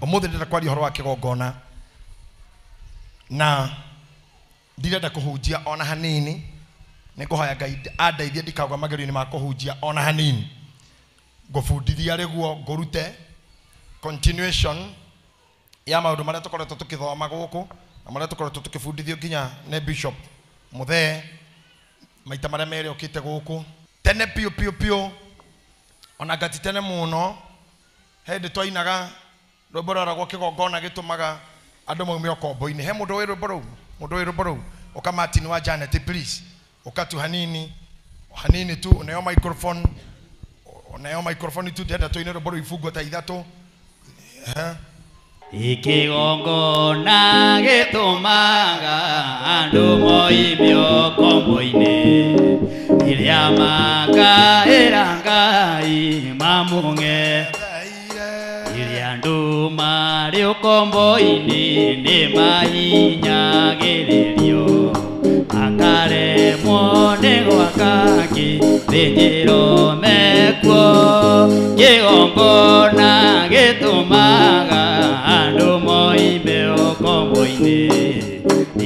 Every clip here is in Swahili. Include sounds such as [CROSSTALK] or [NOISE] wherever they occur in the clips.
Umuthi ndenda kwaria horo wa gongona na ndirenda hunjia ona hanini nikuhoya ngai andeithie ndikagwa magerio inä ma hunjia ona hanini rä guo ngå continuation ya tå kä thoma gå kå na tå kä bundithio nginya ne bishop muthee maita maria te gå kå tene piu piu piu ona ngati tene muno hindi twainaga rwimbo rwaragwo kigongona gitumaga andu maume ukombo inä he må wi rwimbo ruu mundu rå rwimbo ruu uka martin wa janet please uka tu hanini hanini tu uneo microphone uneo microphone tu ndienda tuine rwimbo ruu ibungo ta andå ikigongona gitumaga andu moime ukombo a makaä ra ngai mamung'e Ndumari ukombo ini ni mahinyagĩrĩrio akaremwo nĩ gwakangĩ thĩnjĩrome kuo kĩgongona gĩtũmaga andu moime ukombo ini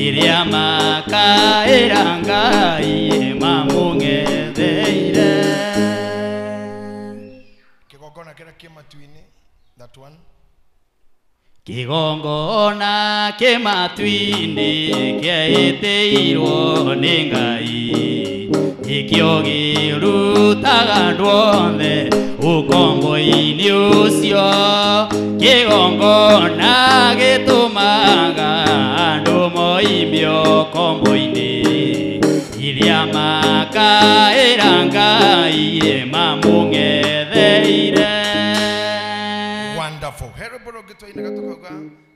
iria makaĩra ngai mamũng'etheire kĩgongona kĩrĩa kĩ matu-inĩ that one kigongona kĩmatwinĩ kĩaĩtĩirwo nĩ ngai nĩkĩo gĩrutaga andũ othe ũkombo-inĩ ũcio kĩgongona gĩtũmaga andũ moimio kombo-inĩ iria makaĩra ngai mamũng'e rero boroge tuyina gatoka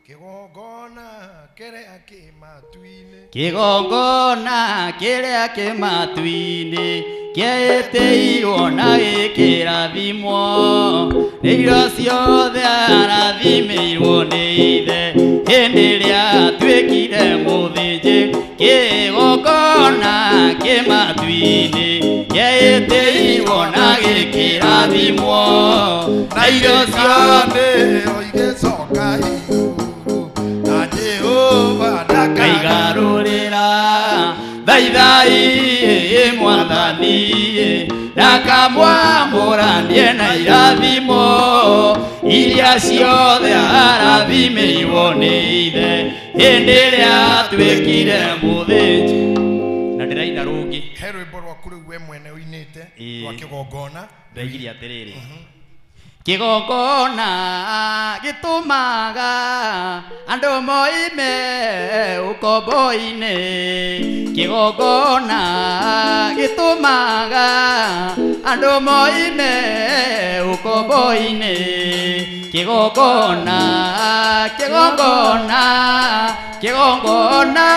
Que gogona quiere a que matuine. Que gogona quiere a que matuine. Que este que era dimo. Negro si de ara dime y boneide. En el ya tu Qué de Que gogona que matuine. Que este que era dimo. Negro si thaithai mwathani ndakamwamũranie na irathimo iria ciothe arathimĩirwo nĩ ithe hĩndĩ ĩrĩa atuĩkire mũthĩnji na ndĩraina rũngĩ he rwĩmbo rwaku rĩu we mwene ũinĩte rwa kĩgongona ndaigire atĩrĩrĩ kigongona gitumaga andu moime ukomboine kigongona gitumaga andu moime ukomboine kigongona kigongona kigongona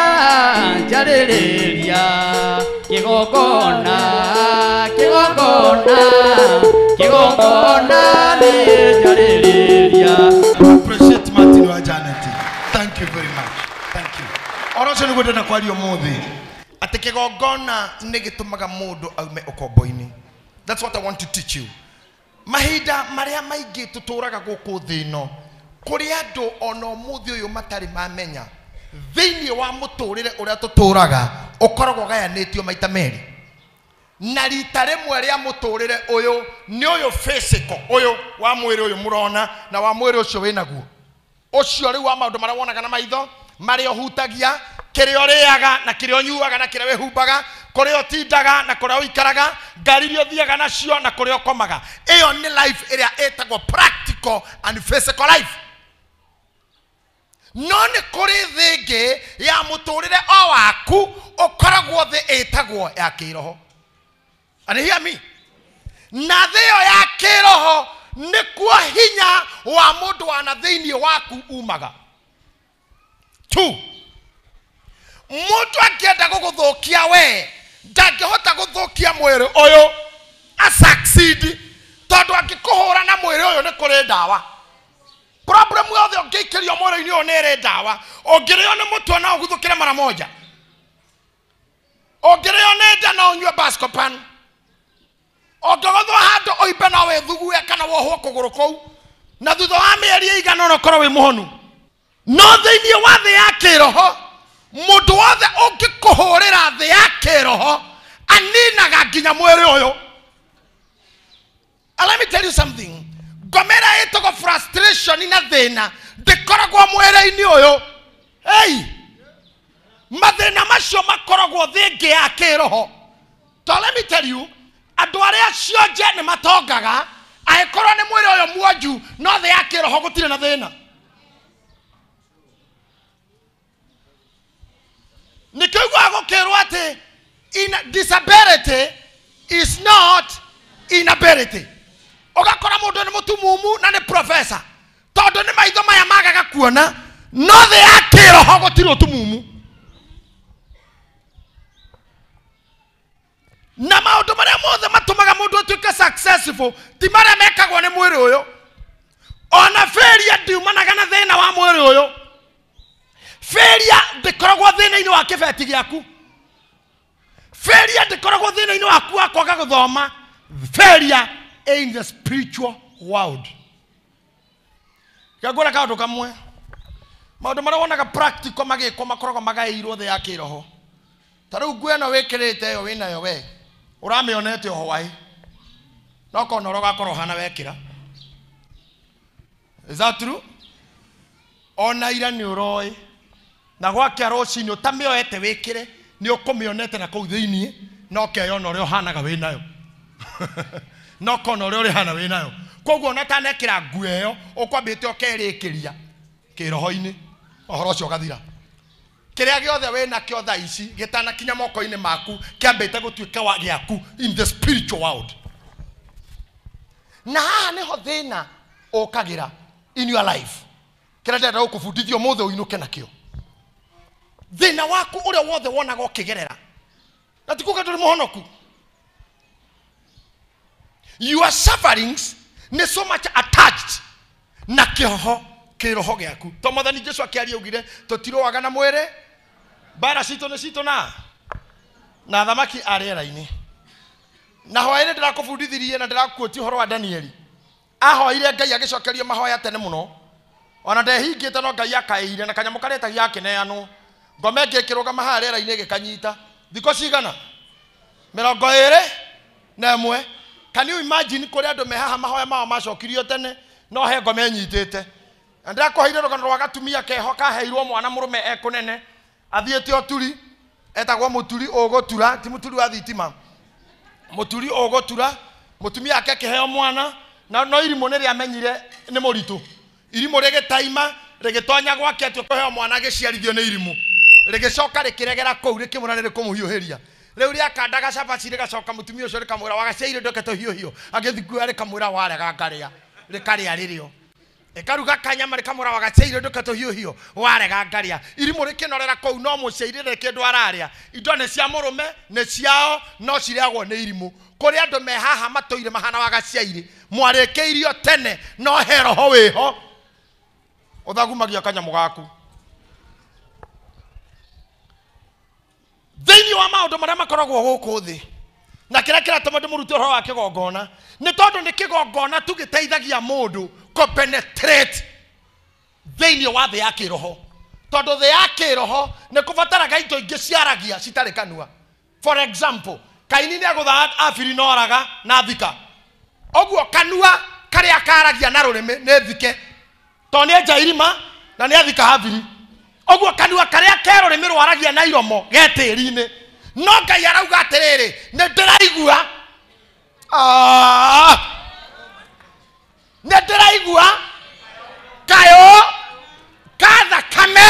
njarĩrĩria kigongona kigongona igongona rĩrĩa rĩrĩria appreciate martin wa janet thank you very much thank you oro ũcio nĩguo ndĩna kwaria ũmũthĩ atĩ kĩgongona nĩ gĩtũmaga mũndũ aume ũkombo that's what i want to teach you mahinda marĩa maingĩ tũtũraga gũkũ thĩ ĩno kũrĩ andũ ona ũmũthĩ ũyũ matarĩ mamenya thĩinĩ wa mũtũrĩre ũrĩa tũtũraga ũkoragwo gayanĩtio maita meri na rita rimwe ria muturire uyu ni uyu fesiko uyu wa mwiri uyu murona na wa mwiri ucio winaguo ucio riu wa maundu maria wonaga na maitho maria uhutagia kiria uriaga na kiria unyuaga na kiria wihumbaga kuria utindaga na kuria uikaraga ngari iria uthiaga nacio na kuria ukomaga iyo ni life iria itagwo practical and physical life no nä kå rä thä ngä ya må tå rä re o waku å koragwo thä ä tagwo ya kä roho and na thä ä ya kä roho nä kuo hinya wa må ndå wana thä iniä waku umaga må ndå angĩenda gå gå thå kia ndangä hota gå thå kia mwä rä å yå asaksidi tondå angä kå hå ra na mwä rä å yå nä kå rä ndawa problem yothe å ngä ikä rio mwä rä-inä å yå nä rä ndawa å ngä rä o nä må twe na å guthå kä re mara moja å ngä rä o nä nda na å nyue bascopan ongogothwo handå å na no wä kana wohwo kuguru kou na thutha wa mä eri igana ona korwo wä muhonu no thä iniä wa thä ya kä roho må ndå wothe å ngä kå hå ya kä roho aninaga nginya mwä rä uh, let me tell you something ngomera ĩtagwo frustration na thĩna ndĩkoragwo mwĩrĩ ini ũyũ hey! mathĩna macio makoragwo thĩngĩ ya kĩroho to let me tell you andå arä a cionje nä matongaga korwo nä mwä rä å yå mwonju no thä ya kä roho gå tirä na thä na nä kä iguaga gå kä rwo atä disability is not inability må ndå nä må tumumu na nä profesa tondå nä maitho maya magaga kuona no thä ya kä roho gå tirä å tumumu na maundu maria mothe matumaga mundu atuike successful ti maria mekagwo ni mwiri uyu ona feria ndiumanaga na thina wa mwiri uyu feria ndikoragwo thina-ini wa kibeti giaku feria ndikoragwo thina-ini waku wa kwaga guthoma feria in the spiritual world ngangwira kaundu kamwe maundu maria wonaga practical magikwo makoragwo magairwo thi ya kiroho ta riu nguo ino wikirite yo winayo wee uramionete ohwai no konoro gakorohana wekira is that true ona ira ni uroi na gwakĩa rũcinĩ ũtamĩoete wĩkĩre nĩ ũkũmĩonete na kũu thĩinĩ no keyona ũrĩa ũhanaga wĩ nayo [LAUGHS] no kona ũrĩa hana wĩ nayo koguo ona tanekĩra nguo ĩyo ũkwambĩte ũkerĩkĩria kĩroho-inĩ ũhoro ũcio ũgathira kiria giothe we nakio thaa ici gitanakinya moko-inĩ maku kĩambĩte gũtuĩka gĩaku in the spiritual world na haha nĩho thĩna ũkagĩra in your life kĩrĩa ndĩrenda gũkũbundithia ũmũthĩ ũinũke nakĩo thĩna waku ũrĩa wothe wonaga ũkĩgerera na tikuga ndũrĩ mũhonoku your sufferings nĩ so much attached na kĩoho kĩroho gĩaku to mwathani jesu akĩaria augire tũtirũaga na mwĩrĩ mbara citå nä citå na na thamaki arä-era-inä na hwaä-rä ndä rakå na ndä rakuotia ti horo wa danieli ahoire ngai agä cokerio mahoya tene må no ona ndehingä te no ngai akaäire na kanyamå karä etagia akä ngome ngä kä rå gama haha rä era-inä gä kanyita thikå cigana mä rongo ä rä na ä mwe kaniu imagine kå rä andå haha mahoya mao macokirio tene no he ngome nyitä te na ndä rakå heire rå gano rwa gatumia keho kaheirwo mwana må rå me ekå nene å turi etagwo mũturi ũgũtura ti mũturi wa thitima må ũgũtura ake wake heo mwana na no irimũ nĩ rĩamenyire nĩ taima irimũ gä rĩgĩtonya gwake atĩ kũheo mwana rä nĩ irimũ rĩgĩcoka rĩkĩregera kũu rĩkĩmwĩra rä rĩkũmũhiũhĩria rĩu rĩakandaga cabaci rĩgacoka mũtumia ũcio rĩkamwĩra wagacia irio ndokete hiũhiũ agĩthikua rĩkamwĩra warega rä rä o karu gakanyamari kamura wagaceire hiå hiå warega ngaria irimå rä kä norera kå no må ciairä kä ndå ararä indo nä cia må rå me nä ciao no cireagwo nä irimå kå rä andå me haha matå ire mahana wagaciairä mwarä kä irio tene no heroho wä ho å thagumagia kanyamå gaku thä inä wa maå ndå marä a makoragwo gå kå thä na kä rä a kä ratå ma må rute å horo wa kä gongona nä tondå nä kä gongona tå gä teithagia må ndå thä wa thä ya kä roho tondå thä ya kä roho nä kå bataraga indo ingä ciaragia citarä kanua for example kaini nä agå thaa abiri noraga na thika å kanua karä a karagia na rå rä mä nä thike to nä enja na nä athika habiri å kanua karä a kerå rä mä rwaragia na iromo getä no ngai arauga atiriri ni ndiraigua ni ah! ndiraigua kayo ka thakame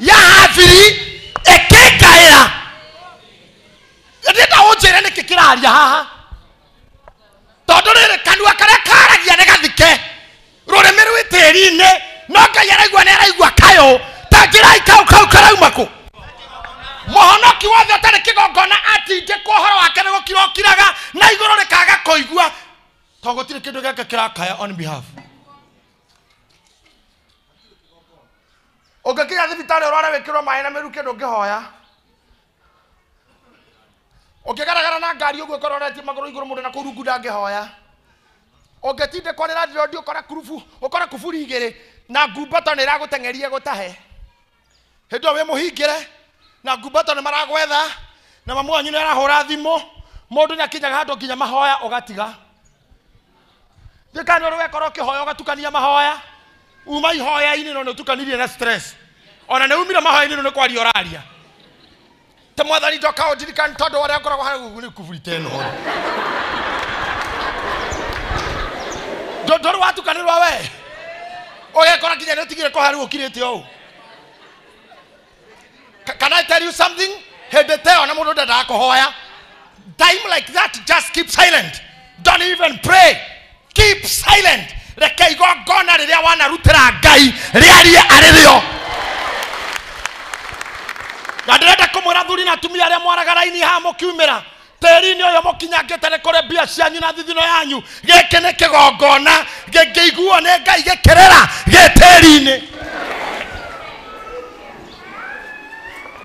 ya habiri ikingaira ndienda unjire niki kiraria haha rä rä kanua a karagia nä gathike rurimi rwi tiri-ini no ngai araigua nä araigua kayo ta njirai kau kau karauma muhonoki wothe ati kĩgongona atindĩ kwa ũhoro wake nĩ gũkira ũkiraga na kaga rĩkaga kũigua to gũtirĩ kĩndũ gĩake kĩrakaya on behalf ũngĩkinya thibitarĩ ũrware wĩkĩrwo maĩ na mĩruke ndũngĩhoya ũngĩgaragara na ngari ũguo ũkororetie magũrũ igũrũ mũndũ na kũu rungu ndangĩhoya ũngĩtindĩkwo nĩ radirondi ũkore kurubu ũkore kuburi igĩrĩ na ngumbato nĩ ĩragũteng'eria gũtahe hĩndĩ ĩyo wĩ mũhingĩre na ngumbato nä maragwetha na mamu wanyu nä arahå ra thimå må ndå nä akinyaga handå nginya mahoya å gatiga thä kana nä å rä wekorwo å kä hoya å gatukania mahoya uma ihoya-inä no nä å tukanirie na stress ona nä umire mahoya-inä no nä kwaria å raria ta mwathani ndoka å ndirikani tondå warä a ngoragwo harä guo nä kuburiteno ndå ndå rä watukanä rwa we å gekora nginya nä å tigire kå harä gå kirä te å can I tell you something? hĩndĩ ta ĩyo nĩ mũndũ time like that just keep silent don't even pray keep silent reke igongona rĩrĩa wanarutĩra ngai rĩarie arĩ rĩo na ndĩrenda kũmwĩra thuri na atumia arĩa mwaraga raini haha mũkiumĩra tĩri-inĩ ũyũ mũkinyangĩte nĩ kũrĩ mbia cianyu na thithino yanyu gĩkĩ nĩ kĩgongona gĩkĩiguo nĩ ngai gĩkĩrĩra gĩ inĩ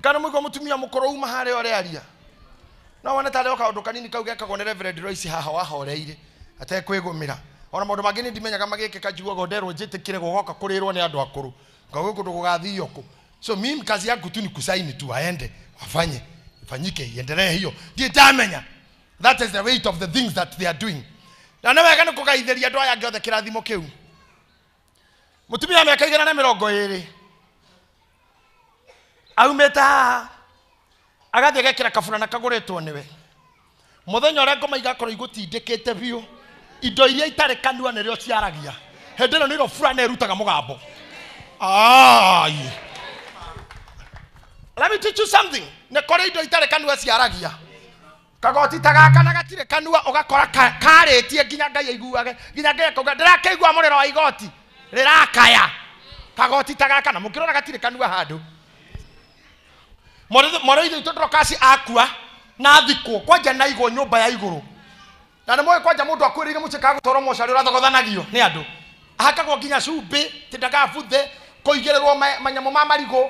kana mwigua mutumia mukoro uma haria ore aria no wone tari o kaundu kanini kau gekagwo nä reverend roici haha wahoreire atekwigumira ona maundu mangi ndimenyaga magikika njiguaga nderwo njitikire gugoka kurirwo ni andu akuru ngagwi kundu gugathio ku so mimi kazi yangu tu ni kusaini tu aende wafanye ifanyike iendelee hiyo ndiä ndamenya that is the weight of the things that they are doing na nä wega nä kå gaithä ria andå aya angä othe kä rathimo kä u må tumia mä aka na mä rongo aumite haha agathiä gekä ra na kagå rä two nä we må thenya å rä a ngoma igakorwo igåtindä kä te biå indo iria itarä kanua nä rä o ciaragia hä ndä ä no nä ro burana ä rutaga må gambo let me teach you something nä korä indo itarä kanua ciaragia kagoti ta gaka na gatirä kanua å gakora karä tie nginya ngai aiguage nginya ngai akauga ndä rakä igua må rä ro wa igoti rä rakaya kagoti ta gaka na må kä rona gatirä kanua handå moro ithu itå trokasi akua na thikå kwanja na igå nyå mba ya igå rå na nä moä kwanja må ndå akwä rä ire må cä kaga gå twarwo mocarä å rathogothanagio nä andå ahakagwo nginya cumbä tä ndakaga buthe kå igä rä rwo manyamå ma marigå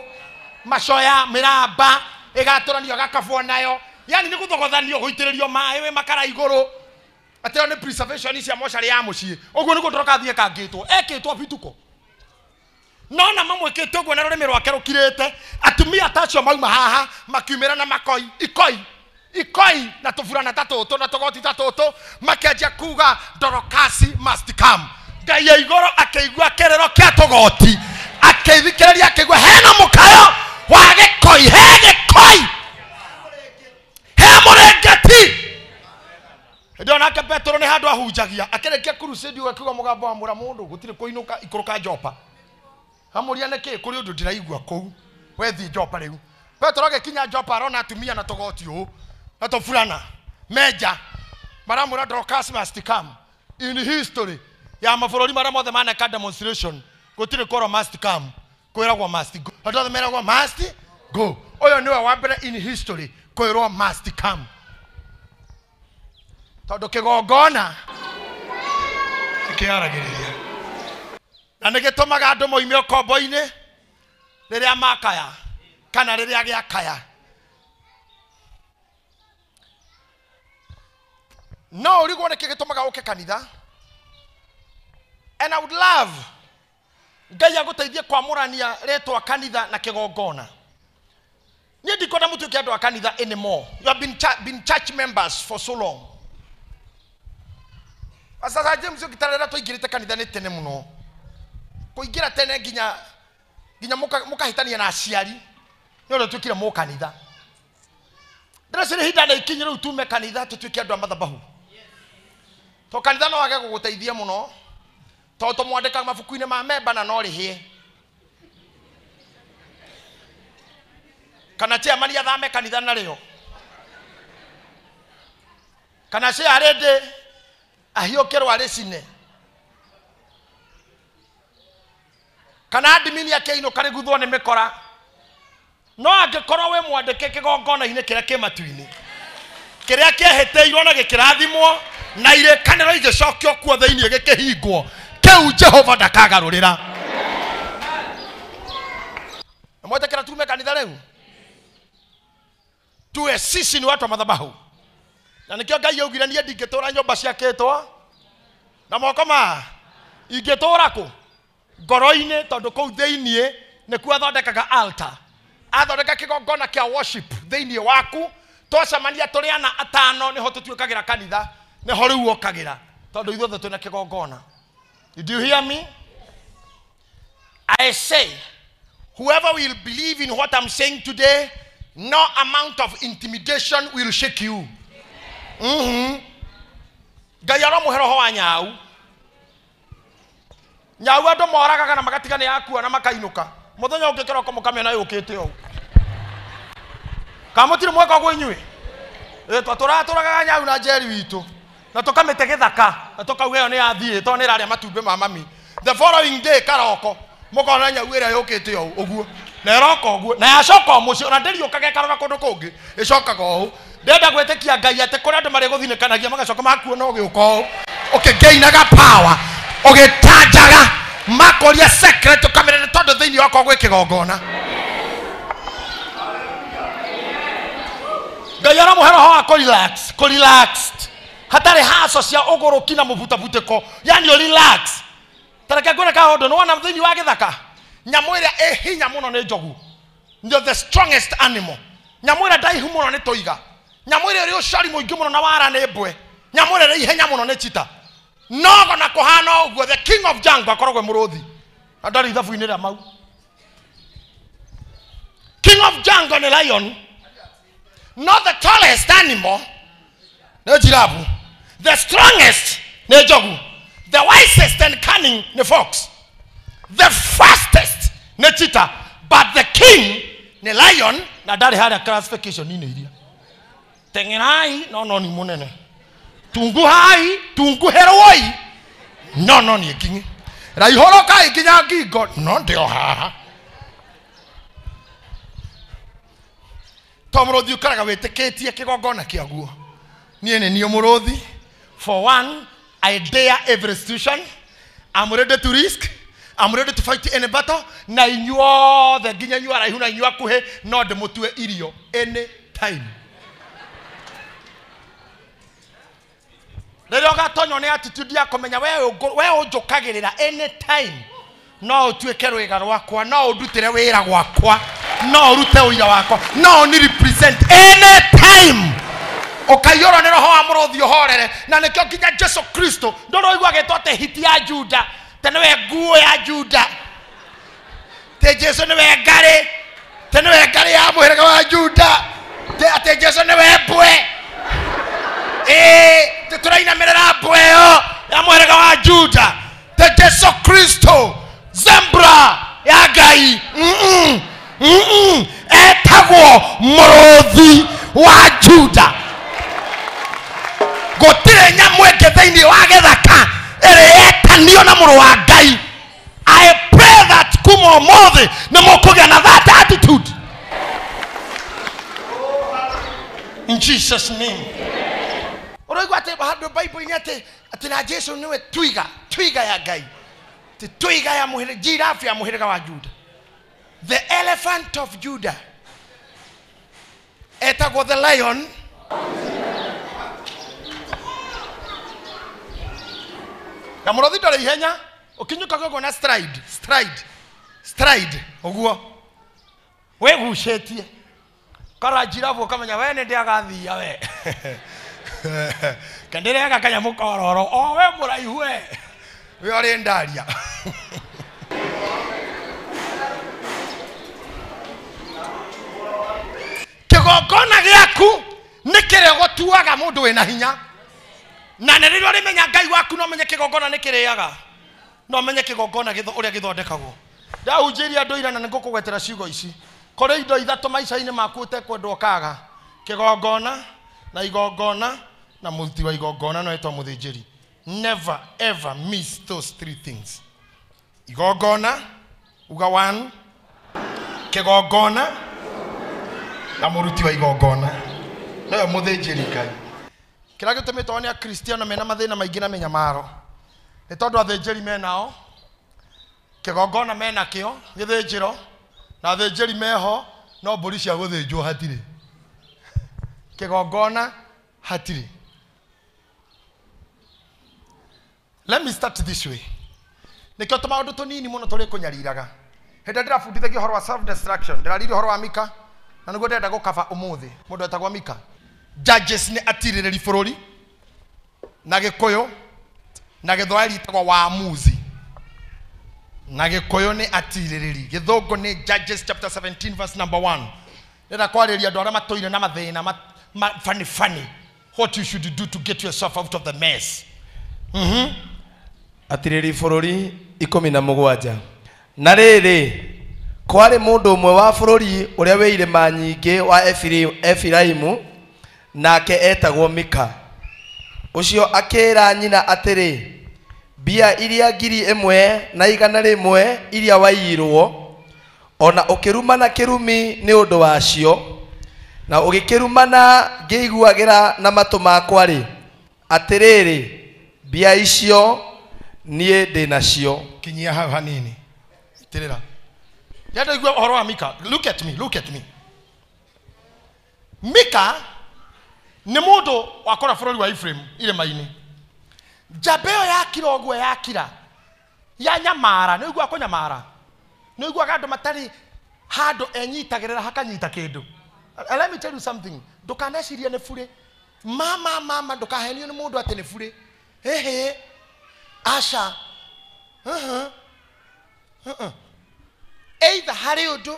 macoya mä ramba ä gatå ranio agakabwo nayo yani nä gå thogothanio gå itä rä rio maä wä makara igå rå atä ä yo nä cia mocarä ya må ciä å guo nä gå tå rokathiä kangä two ekä two bituko nona mamwe kä tå guo na rå rä mä rwake rå kirä te atumia tacio mauma haha makiumä ra na makoi ikoi ikoi na tå burana ta tå tå na tå goti ta tå tå makäanjia kuga dorokasi must come ngai ya igå akä igua kä rä ro kä a tå goti akä ithikä rä ria akä igua hena må kayo wa gä koi he gä koi he må rä ngeti ndä onake petero nä handå ahunjagia akä rä kia kurucidi å gakiuga må gambo wa må ra må ndå gå tirä kå inå ka ikå rå ka amuria nä kuri kå rä å ndå ndiraigua kå u wethi njopa rä u petero agä kinya njopa arona atumia na tågoti å na to fulana meja maramå ra Dorcas must come in history ya mabũrũri marĩa mothe maneka demonstration gũtirĩ koro must come kwa must go hato the othe meragwo must go oyo nĩwe wabere in history kwĩrwo must come tondũ kĩgongona nĩkĩaragĩrĩria na nä gä tå maga andå moime å kombo-inä rä rä a makaya kana rä rä a gä akaya no å rigwo nä kä gä tå maga å ke kanitha and I would love ngai agå teithie kwamå rä kanitha na kä gongona niä ndikona må tuä andå a kanitha anymore you have been, been church members for so long sasa james å ngä tarä rä a twaingä rä te kanitha nä tene må no kuingira tene nginya nginya mukahitania na aciari nä å rä a tuä kire må kanitha hinda na ikinyi rä u tume kanitha tå tuä ke andå a to kanitha no wage gå gå teithia må no tondå tå mabuku-inä ma memba na no rä hä kana mali athame kanitha narä o kana ciarä ndä ahiå kä rwo cine kana ndimini yake ino guthwo nä mä kora no angä korwo wä mwandäke kä gongona-inä kä rä a kä matu-inä kä rä a kä hä irwo na gä kä rathimwo na irä kanä igä cokio kuo thä inä gä kä hingwo kä u jehova ndakagarå rä ra mwetä kä tume kanitha rä u tuwe sisi nä watwa mathabahu na nä kä o ngai augire niä ndingä tå ra nyå mba ciakä two na moko ma ingä tå ra kå ngoro u thä iniä nä kuo athondekaga alta athondeka kĩgongona kĩa worship thĩiniĩ waku twacemania rä ana atano nĩho tũtuĩkagĩra kanitha nĩho rĩu okagĩra tondũ ithuothe twĩna kĩgongona did you hear me i say whoever will believe in what i'm saying today no amount of intimidation will shake you mm-hmm. ngai aramũhe roho wa nyau nyau andå moragaga na magatiga nä yakua na makainå ka må thenya å ngä kä roko må kamena yå kä te å kamå tirä mweka gå inyuä twatå ratå ragaga nyau na njeri witå na tå kamä te gä thaka na tå kauga ä yo nä yathiä to nä rarä a matumbä ma mami the following day karoko må kona nyau ä rä a yå kä te å guo na ä roka å guo na yacoka må ciä ona ndä riåkaga ä kå ndå kå ngä ä cokaga å ndenda gwä tä kia ngai atä kå rä andå marä gå thinä kanagia magacoka makuona å gä å ka å å kä ngä inaga power ũgĩtanjaga makoria secret ũkamenya nĩ tondũ thĩinĩ wakwa gwĩ kĩgongona ngai aramũhe roho wa kũrelax kũrelaxed hatarĩ haco cia ũgũrũki na mũbutambutĩko yani ũrelax tareke ngwĩre kaũndũ nĩ wona thĩinĩ wa gĩthaka nyamũ ĩrĩa ĩ hinya mũno nĩ njogu nĩ the strongest animal nyamũ ĩrĩa ndaihu mũno nĩ tũiga nyamũ ĩrĩa ĩrĩ ũcari mũingĩ mũno na wara nĩ mbwe nyamũ ĩrĩa ĩrĩ ihenya mũno nĩ chita nogo na kuhana uguo the king of junk akoragwe muruthi ndarä ithabu-inä rä a mau king of jungle ni lion not the tallest animal nä jirabu the strongest nä jogu the wisest and cunning nä fox the fastest nä chita but the king nä lion na ndarä harä a classification inä iria tengerai no no ni må nene tungu hai tunguhai tunguherwoi no no ni niä nginyi raihorokai nginya ngingo no ndä o haha to må råthi å karaga wä tä kä tie kä gongona kä aguo niä nä niå må for one i dare every situation i'm ready to risk i'm ready to fight any battle na inyuothe nginya inyua raihu na inyua kuhä no ndä må tue irio any time rä rä a å gatonywo nä attitude ya kå menya we å njå kagä rä ra no å tuä ke rwä ga rwakwa no å re wä ra gwakwa no å rute å ira wakwa no ni represent å kaiyå rwo nä roho wa må rå å horere na nä kä o nginya jesu kristo ndå rå igua gä two atä hiti ya juda te nä we nguo ya juda tä jesu nä we ngarä te nä we ngarä ya må hä wa juda atä jesu nä we mbwe ää titurainamirira mbu iyo ya mwerega wa juda te jesu kristo zembra ya ngai etagwo morothi wa juda gutire nyamu ngä thäinä wa githaka iri yetanio na rå wa ngai i pray that kuma umuthi ni mukugia na that attitude in jesus name uraigwa atä handå baibå-inä atä atä na jesu nä we twiga twiga ya ngai atä twiga ya må jiraf ya må hä rä wa juda the elephant of juda etagwo the lion na må rothi ndore ihenya å kinyå kaga å guo na stride stride stride å guo wä gucä tie kara jirabu å kamenya wee nä ndä agathia we [LAUGHS] [LAUGHS] kandä gakanyamå kororo o we må raihue e å rä ndaria [LAUGHS] kä gongona gä aku nä kä rä tuaga må ndå wä na hinya na nä rä rä a rä menya ngai waku no menye kä gongona nä kä rä aga no menye kä gongona å rä a gä thondekagwo ndahunjä ria andå irana nä ngå kå gwetera ciugo ici kå rä indo ithatå maica-inä maku å tekwendwo kaga kä gongona na igongona na muruti wa igongona no etwa muthinjiri never ever miss those three things igongona uga one kigongona na muruti wa igongona noyo muthinjiri ngai kä rä a gä tå mä two nä akristiano mena mathä na maingä na mänyamaro nä tondå athänjäri menao kä gongona menakä o gä thänjä ro na athänjäri meho no mbå ri cia gå hatiri hatirä hatiri let me start this way nikio tå maå ndå tå nini må no tå rä kå nyariraga hä ndä ndĩrabundithagia å horo wa ndä rarire å horo wa mika na nä guo ndärenda gå kaba å må thä må ndå etagwo mika judges nä atirä rä ri bå rå ri na gä kå yå na gä thwaä ritagwo wamuzi na gä kå yå nä atirä rä ri gä thå nä judges chapter 17 verse number 1 ndärenda kwarä ria andå arĩa matå na mathä na ma, funny funny what you should do to get yourself out of the mess mm -hmm atiriri bururi ikumi na mugwanja na riri kwarĩ mũndũ ũmwe wa bũrũri ũrĩa wĩ irĩma nyingĩ wa efiraimu nake etagwo mika ũcio akĩĩra nyina atĩrĩ mbia iria ngiri ĩmwe na igana rĩmwe iria waiyirwo ona ũkĩrumana kĩrumi nĩ ũndũ wacio na ũgĩkĩrumana ngĩiguagĩra na matũ makwa-rĩ atĩrĩrĩ mbia icio niä ndä nacio kinyia hau hanini tirä ra igua å wa mika look at me, look at me mika nä må ndå wakora bå rå ri wa ifrahim irä inä njamba ä yo yakira å guo yakira ya nyamara nä igua kå nyamara nä iguaga andå matarä handå enyitagä rä ra hakanyita kä ndå uh, let me tell you something ndå kaneciria nä burä mama mama ndå kahenio nä må ndå atä nä burä hä Asha. Uh-huh. Uh-uh. Either harä å ndå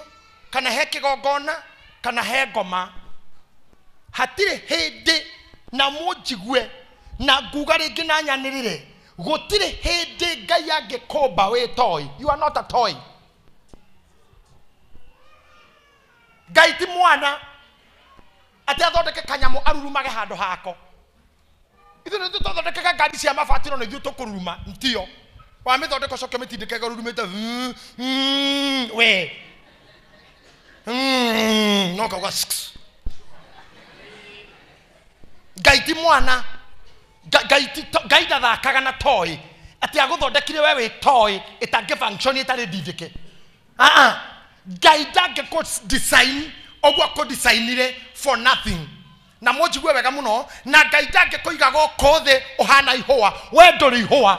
kana he kä gongona kana he ngoma hatirä hä ndä na må njigue na nguga rä ngä na nyanä rä re gå tirä hä ndä ngai angä kå mba wä toy you are ngai ti mwana atä athondeke kanyamå arurumage handå hako ithu nä tå twathondekeka ngari cia mabatä ro ithuä tå kå ruruma ntio wamä thondeka coke mä tindä kega rurumä te we no kauga ngai ti mwana ngai ndathakaga na toä atä agå thondekire we wä toä ä tangä ä tarä ndindä ke ah, ah. ngai ndangä kå å guo kå for nothing na munjigue wega muno na ngai ndangä kå iga goko thä å hana ihåa we ndå rä ihåa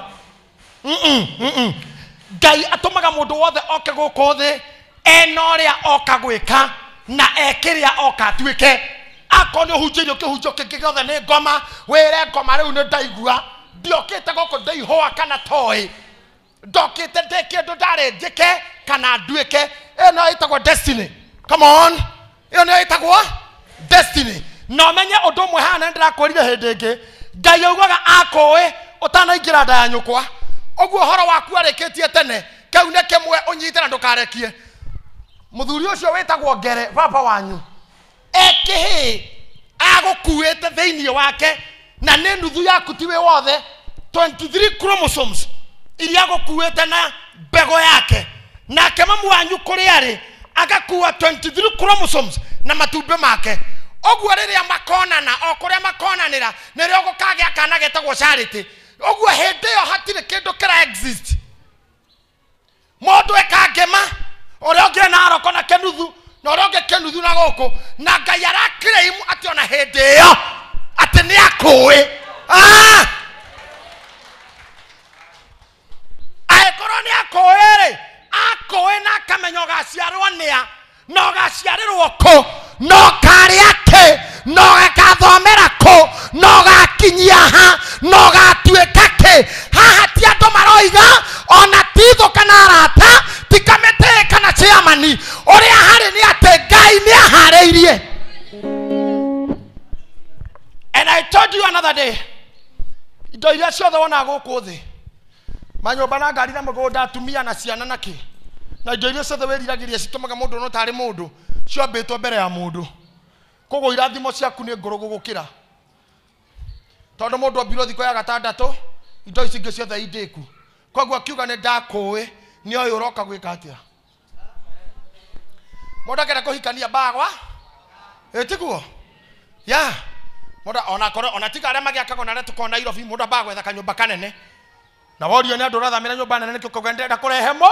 ngai atå maga må ndå wothe oke gå kå thä ena å rä a oka gwä ka na ekä rä a oka atuä ke akorwo nä å hunjä rie å kä hunjio kä ngä gothe nä ngoma wä re ngoma rä u nä ndaigua ndiokä te gå kå ndaihåa kana toä ndokä te ndä kä ndå ndarä njä ke kana nduä ke ä no ä tagwo destiny come on ä yo nä yo ä tagwo destiny na menye å ndå mwe hana ndärakorire hä ndä ngä ngai augaga akåä å tanaingä ra nda ya nyå kwa å guo horo waku arä kä tie tene kau nä kä mwe å nyite na ndå karekie må thuri å cio wä tagwo ngere baba wanyu ekä hä agå kuä te thä iniä wake na nä nuthu yaku ti wä wothe 23 chromosomes iria agå kuä te na mbego yake nake mamu wanyu kå rä arä agakua 23 chromosomes na matumbä make oguo riria makonana o kuria makonanira nirio gukagia kana getagwo charity oguo hindi yo hatire kindu kira exist mundu ekangema uria ungi na aroko na kenuthu na uria ungi kenuthu na guku na ngai claim ati ona hindi yo ati ni akui ah! angikorwo ni akui ri akui na akamenya ugaciarwo nia na ũgaciarĩrwo kå na ũkarĩa akä na gakathomera kå na ũgakinyia ha na ũgatuĩka kĩ haha ti andũ maroiga ona tithå kana arata tikamä tä kana ciamani å rä a atĩ nä atä ngai and i told you another day indo iria ciothe kå thä manyå mba na ngari na mũgũnda atumia na ciana na kĩ na indo iria ciothe wĩriragĩria citũmaga mũndũ no tarĩ mũndũ ciombĩtwo mbere ya mũndũ koguo irathimo ciaku nĩ ngũrũ gũgũkĩra tondũ mũndũ ombirwo thikũ ya gatandatũ indo ici ingĩ ciothe indĩku koguo akiuga nĩ ndakũĩ nĩ ũyũ ũroka gwĩka atĩa mũndũ akenda kũhikania bagwa ĩtiguo ya mũndũ onakoro ona tiga arĩa magĩakagwo na arĩa tũkoragwo nairobi mũndũ ambagwetha kanyũmba kanene na worio nĩ andũ ũrathamĩra nyũmba nene nĩkĩ ũkauga nĩndĩrenda kũrehe mo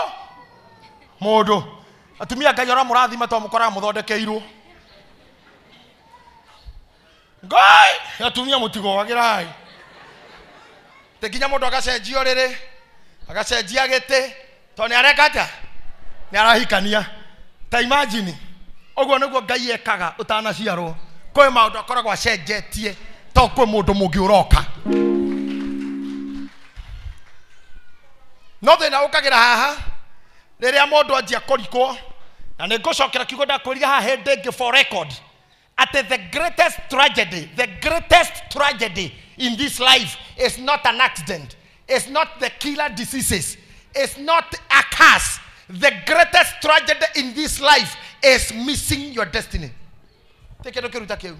mundu atumia ngai ora murathima to mukoraga muthondekeirwo ngai atumia mutigoagirai ti nginya mundu agacenjia riri agacenjia giti to ni areka ni arahikania ta imagine uguo niguo ngai ekaga utanaciarwo kwä maå ndå akoragwo acenjetie to kwä må ndå må ngä å roka no thä na å kagä ra haha rĩrĩa mũndũ anjia kũrikwo na nĩ ngũcokera kiugo ndakwĩrire haha hĩndĩ ĩngĩ for record atĩ the greatest tragedy the greatest tragedy in this life is not an accident is not the killer diseases is not a curse the greatest tragedy in this life is missing your destiny tä kä ndå kä ruta kä u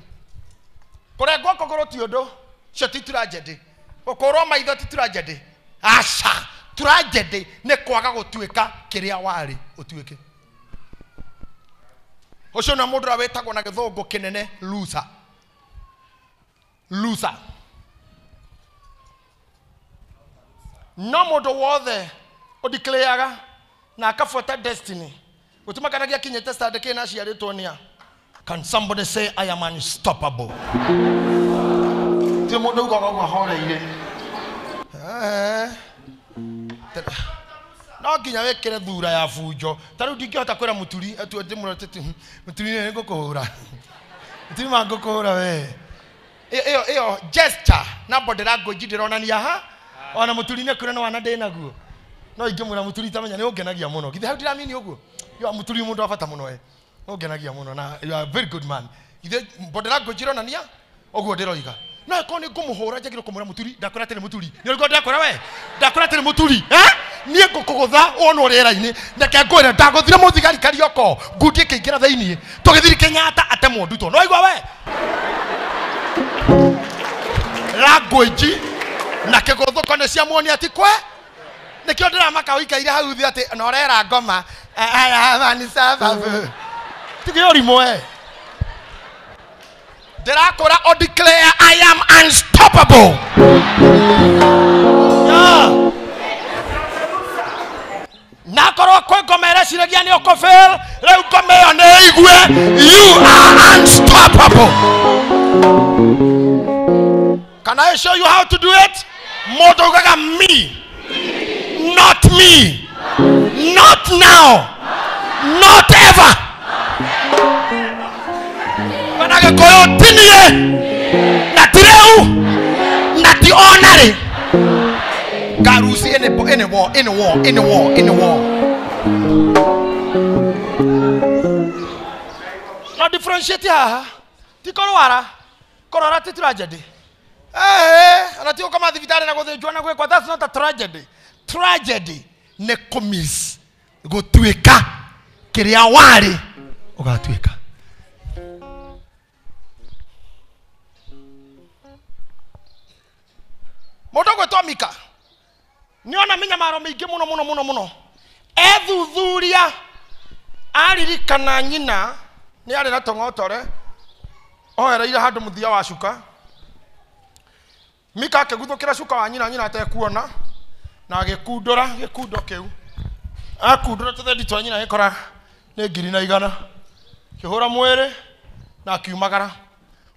kå rengwo kå gå rå ti å ndå cio ti tragedy gå kå rwo maitho ti tragedy aca tragedy nä kwaga gå tuä ka kä rä a warä å tuä ke å cio na må ndå å rä a nene lusa lusa no må ndå wothe å ndikleaga na akabuata destiny gå tuma kana gä akinyä te standä kä na aciarä two nä a can somebody say i am unstoppable ti må ndå ugaga å guo horeire no nginya wekere thura ya bunjo tariu ndingihota kwira muturi hmm, ndimurotete [LAUGHS] muturi nä ngåkåhåra muturi ma ngåkåhåra we ä yo gesture na body language ndä ha ona muturi nä kwä na wana ndä naguo no ingä mwä ra muturi tamenya nä å ngenagia må no githä hau ndiramini å guo muturi må ndå wa bata må no å ngenagia må no na very good man githä body language ronania å guo ndä roiga no ä korwo nä ngå må hå ra njagä rwo kå mwä ra må turi ndakwä ra atä nä må turi nä å rä ndakwä ra we ndakwä ra atä nä må turi niä ngå kå gå tha wonwo rä era-inä reke ngå ä re ndagå thire må thigari karioko ngundi kä ingä ra thä tå gä thiri kä kenyatta ate mwondutwo no aigua we language na kä gå thå ko nä cia muoni ati kwe nä kä o ndä ramaka å ikaire hau thä atä na å rera ngoma tikä å rimwe Derakora or declare, I am unstoppable. Yeah. nakorwo kwĩngomere ciragia nĩ ũkũbĩl rĩu ngome ĩyo nĩ ĩigue you are unstoppable can i show you how to do it mũndũ ugaga me not me not now not ever agĩkũyũ ti niĩ na ti rĩu na ti onarĩ karusi ĩnĩwɔ ĩnĩwɔ ĩnĩwɔ ĩnĩwɔ no differentiate haha ti kũrwara kũrwara ti tragedy ona ti gũkoma thibitarĩ na gũthĩnjwo na gwĩkwo that's not a tragedy tragedy nĩ kũmis gũtuĩka kĩrĩa warĩ ũgatuĩka må ndå gwä two mika nä ona mĩnyamaro mĩingĩ muno muno muno muno ethuthuria aririkana nyina nĩ arĩ na tũng'otore oereire handu muthia wa cuka mika akĩguthũkĩra cuka wa nyina nyina atekuona na agĩkundũra gikundo kĩu akundura tũthendi twa nyina gĩkora nĩ ngiri na igana kĩhũra mwĩrĩ na akiumagara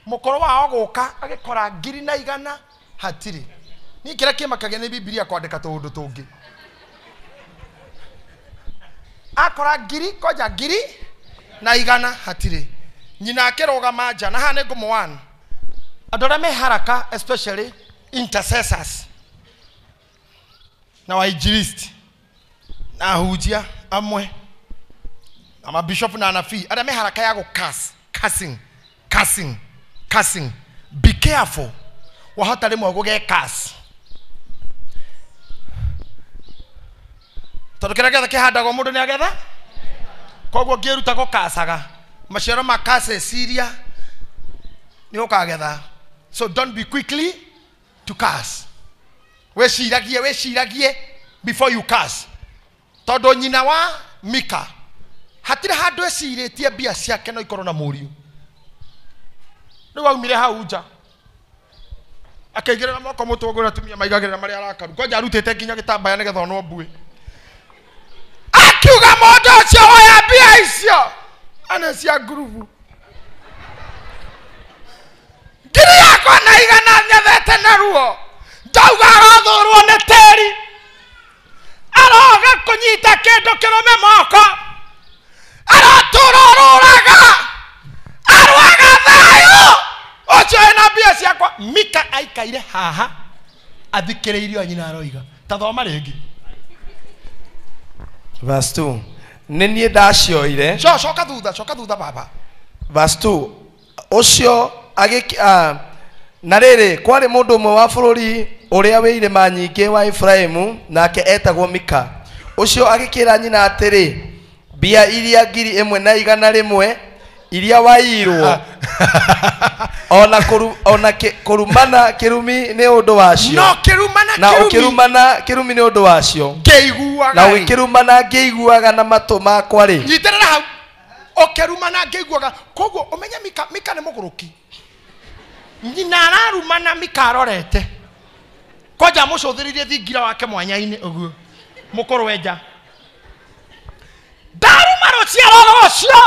mukoro wao gũka agikora ngiri na igana hatiri ni kira rä a kä makagia nä bibiria kwandä tå ndå tå ngä akora ngiri koja ngiri na igana hatirä nyina akä rå gama na haha nä ngå må andå arä a me haraka especially intercessors na wainjirist na ahunjia amwe na mabishopu na anabii arä a me haraka ya gå cas casing casing casing be careful wahota rä mwe gå ge cas tondå kä rä a gä othe kä handagwo må ndå nä agetha koguo ngä ruta gå kacaga maciaro ma kaceciria nä å kagetha so don't be quickly to curse wĩciragie wĩciragie before you curse tondũ nyina wa mika hatirĩ handũ ecirĩtie mbia ciake no ikorwo na mũriũ rĩu aumire hau nja akaigĩrĩra moko mũtũngũ na tumia maigagĩrĩra marĩa arakaru kwanja arutĩte nginya gĩtambaya nĩgetha onwo mbuĩ ukiuga moto ũcio oya mbia icio ana cia ngurubu ngiri yakwa na igana nyethete naruo ndauga arathũrwo nĩ tĩri aroga kũnyita kĩndũ kĩrũme moko arotũrũrũraga arwaga thayũ ũcio ena mbia ciakwa mika aikaire haha athikĩrĩirio anyina aroiga ta tathoma rĩngĩ verse 2 nä niä ndacioire coka thutha coka thutha baba verse 2 ucio agä uh, ah, na rĩrĩ kwarĩ mũndũ ũmwe wa a wä irä ma nyingä wa iburahĩmu nake etagwo mika å cio agä kä ra nyina atä rä mbia iria ngiri ä mwe na igana rä mwe iria wairwo [LAUGHS] ona kuru, ona ke, kurumana kirumi ni undu wacio no kirumana na ukirumana kirumi ni undu wacio ngeiguaga na ukirumana ngeiguaga na matu makwa ri nyiterera hau ukirumana ngeiguaga kogwo umenye mika mika ni muguruki nyina ararumana mika arorete kwanja mucuthiririe thingira wake mwanya-ini uguo mukuru wenja ndaruma ruciaro rucio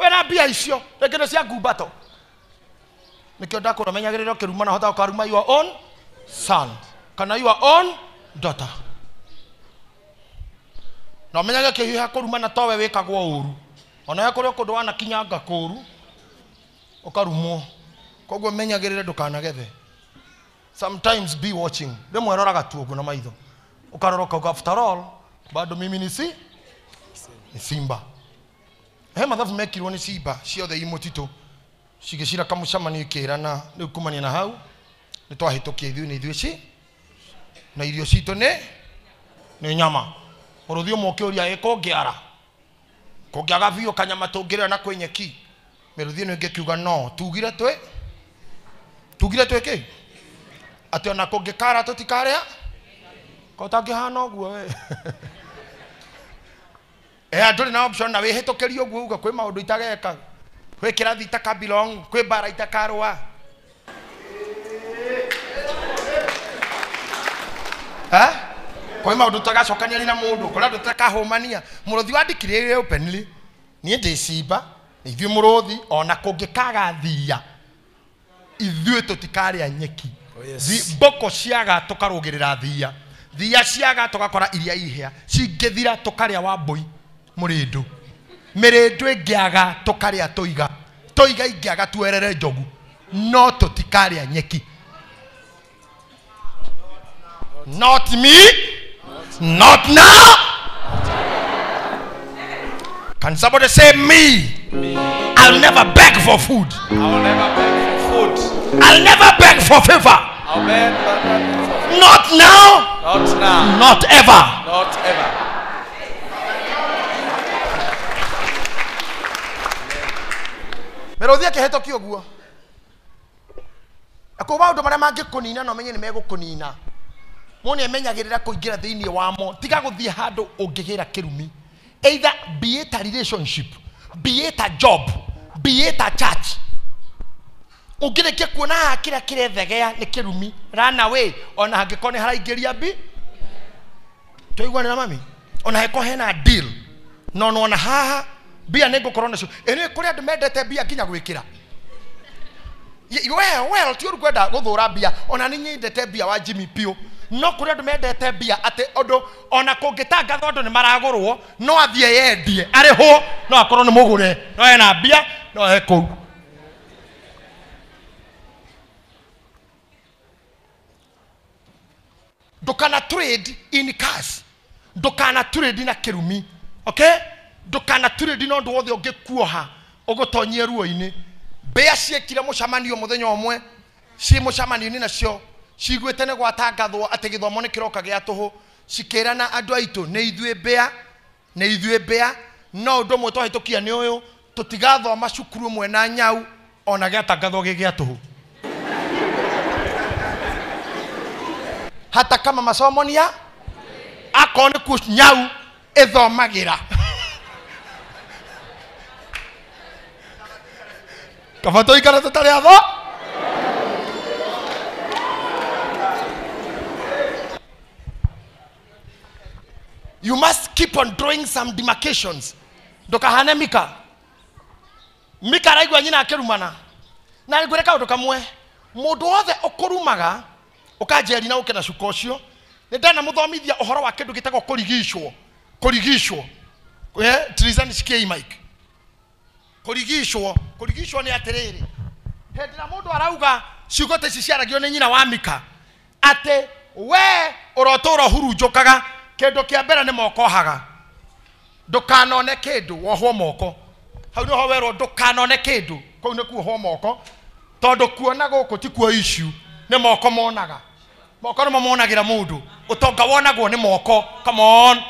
wena mbia icio rĩngĩ nĩ cia ngumbato nĩkĩo ndakũramenyagĩrĩra ũkĩruma na hota ũkaruma your on son kana your on daughter na ũmenyage kĩhiũha kũruma na towe wĩkagwo ũru ona he kũrĩ kũndũ wanakinyanga kũru ũkarumwo koguo menyagĩrĩre ndũkanagethe sometimes be watching rĩmwe roraga tu ũguo na maitho ũkarora ũkauga after all bado mimi ni si ni simba he mathabu mekirwo nä cimba ciothe imå cigä cira kamå kä rana rä u kumania na hau nä twahä tå kia ithuä nä ithuä ci na irio citå nä nä nyama å rå thiå mokä å ria ä kångä ara kångä aga biå kanyama tå ngä rä na kwä nyeki mä rå thiä nä ngä kiuga no tugire twä tugire twä kä atä ona kå ngä kara tå tikarä a kotangä hana å guo we [LAUGHS] ndå na option na wä hä tå kä rio guo uga kwä maå ndå itageka kwä kä rathi itakabilong kwä mbara itakarå kwä maå ndå tagacokanĩria na må ndå kå rä andå takahåmania må rå thi wandikirä rä openly niä ndä cimba ithuä må rå thi ona kå ngä kaga thia ithuä tå tikarä a nyeki oh, mboko ciaga tå karå gä rä ra thia thia ciaga tå gakora iria ihä a cingä thira tå karä a wambåi murindu mirindu ingiaga tukaria tuiga tuiga ingiaga tuerere njogu no tutikaria nyeki not me not now can somebody say me, me. I'll never beg for food I'll never beg for food I'll never beg for favor Amen. not now not now not ever not ever na rå thi heto hetå å guo na kå maå ndå marä a mangä kå nina menye nä megå kå nina må nä emenyagä rä ra kå ingä ra thä iniä wamo tiga gå thiä handå å ngä gä ra kä rumi either be it a relationship be it a job be it a church å rä kuona haha kä rä a kä rethegea nä kä rumi ona hangä korwo nä haraingä ria mbi twaiguanä mami ona heko hena deal no nona haha mbia nä ngå korwo nacio ä nä kå rä andå mendete mbia nginya gwä kä ra well ti å kwenda gå thå ra mbia ona nä nyendete mbia wa jimi piå no kå rä andå mendete mbia atä å ona kå ngä tangatho andå nä maragå rwo no athiä yendie arä hå no akorwo nä må gå re no ena mbia no ekå u ndå kana in cars ndå kana na kä rumi okay ndukanature ndi nondu wothe gå ugutonyie ruo inä mbĩa ciekire thenya å mwe ci mucamanio-ini nacio ciguĩte nĩ gwatangathwo atĩ gĩthomo nĩ kĩroka gĩa tũhũ cikĩrana andũ aitũ nĩ ithuĩ mbĩa nĩ ithuä mbĩa no kia nä å yå tå tigathoma cukuru mwe na nyau ona gä gä a tå hata kama masomonia akorwo nĩkuo nyau ra Καφατό ή καλά το ταλαιαδό. You must keep on drawing some demarcations. Ndukahane Mika. Mika araigua nyina akirumana. Na ngwire kaundu kamwe. Mundu wothe ukurumaga ukanjeri na uke na cuka ucio nä ndana må thomithia å horo wa kä ndå gä tagwo kå rigicwo kå rigicwo cikeimike eh, kurigishwo kurigishwo ni atiriri hedira ria mundu arauga ciugo ciciaragio ni nyina wa mika ati we urotura hurunjukaga kindu kia mbere ni moko haga ndukanone kindu wohwo moko hau niho werwo ndukanone kindu kau ni kuohwo moko tondu kuona guku ti kuo icu ni moko monaga moko nimo monagira mundu utonga wonagwo ni moko come on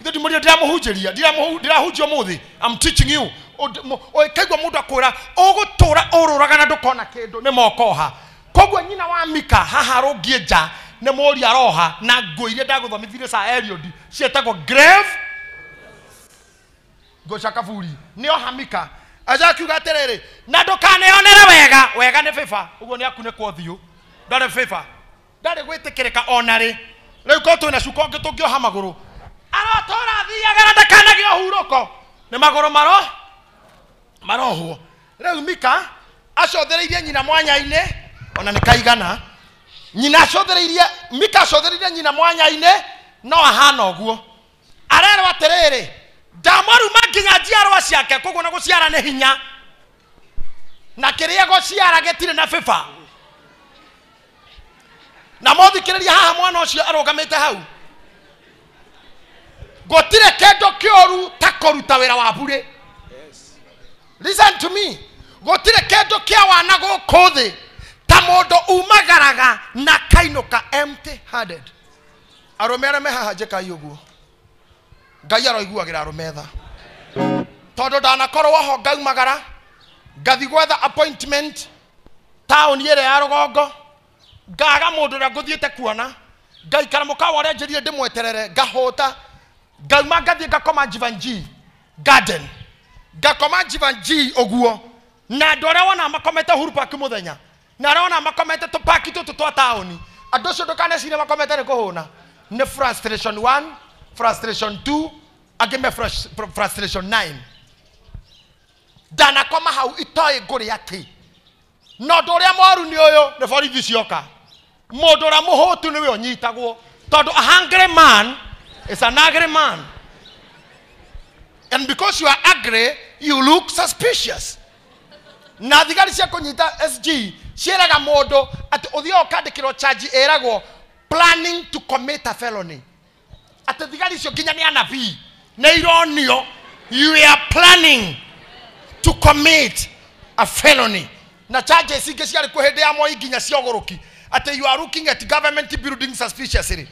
ithu ndimuria ndiramuhunjiria ndiramahunjia umuthi i'm teaching you ũkaigua mũndũ akwĩra ũgũtũra ũrũraga na ndũkona kĩndũ nĩ mokoha koguo nyina wa mika haha rũngiĩ nja nĩ mũri aroha na nguo iria ndagũthomithirie ca eriod ciĩtagwo grave ngũcakaburi nĩ oha mika ajakiuga atĩrĩrĩ na ndũkaneonere wega wega nĩ bĩba ũguo nĩ akunĩkwo thiũ ndarĩ bĩba ndarĩ gwĩtĩkĩrĩka ona rĩ korwo twĩna cuka ũngĩ tũngĩoha magũrũ arotũra thiaga na ndakanagĩa ũhurũko nĩ maro marohwo rĩu mika acothereirie nyina mwanya-inĩ ona nĩ kaigana nyina acothereirie mika acothereirie nyina mwanya-inĩ no ahana ũguo arerwo atĩrĩrĩ ndamoruma nginya njiarwa ciake koguo na gũciara nĩ hinya na kĩrĩa gũciara gĩtirĩ na bĩba na mothikĩrĩria haha mwana ũcio arũgamĩte hau gũtirĩ kĩndũ kĩoru ta kũruta wĩra wa burĩ listen to me gutire kindu kia wana guku thi ta mundu umagaraga na kainuka empty handed arume aria me haha njikai uguo ngai aroiguagira arume tha tondu ndanakorwo ho ngaumagara ngathi gwetha appointment taũni ĩrĩa ya rũgongo ngaga mũndũ ũrĩa te kuona ngaikara mũkawa ũrĩa njĩrire ndĩmweterere ngahũta ngauma ngathiĩ ngakoma jivanji garden ngakoma njiva nji ũguo na andå arĩa wona makomete hurupaki må thenya na arĩa wona makomete tũpaki tũtũ twa taũni andå acio ndå kaneciria makomete nä kå hå na nä frustration one frustration two angä me frustration nine ndanakoma hau itoä ngå rä atä na ndå å rä a mwaru nä å yå nä borithi cioka må ndå å rä a må hå tu nä we å nyitagwo tondå a hungry man is an angry man and because you are angry you look suspicious na thigari cia kunyita sg cieraga mundu ati uthiaga ukandikirwo charge eragwo planning to commit a felony ati thigari icio nginya ni anabii nä ironio you are planning to commit a felony na charges ingä ciarä kå ya moi nginya ciogå rå you are looking at government building suspiciously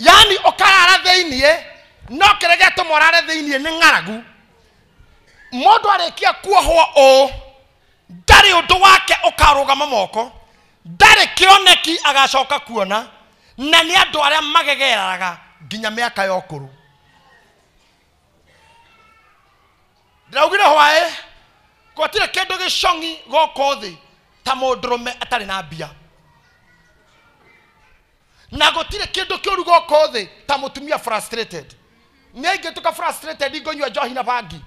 yani ukarara thiinie no kä tumorare tå morare thiinie nä ng'aragu må ndå arä kuohwo å ndarä å ndå wake å karå moko ndarä kä oneki agacoka kuona na nä andå arä a magegeraraga nginya mä aka ya å kå rå ndäraugire hwaä gwatirä kä ndå gä congi thä ta må ndå rå me atarä na mbia na gotire kindu kiuru goko thi ta mutumia frustrated ningituka frustrated ngonywa njohi na bangi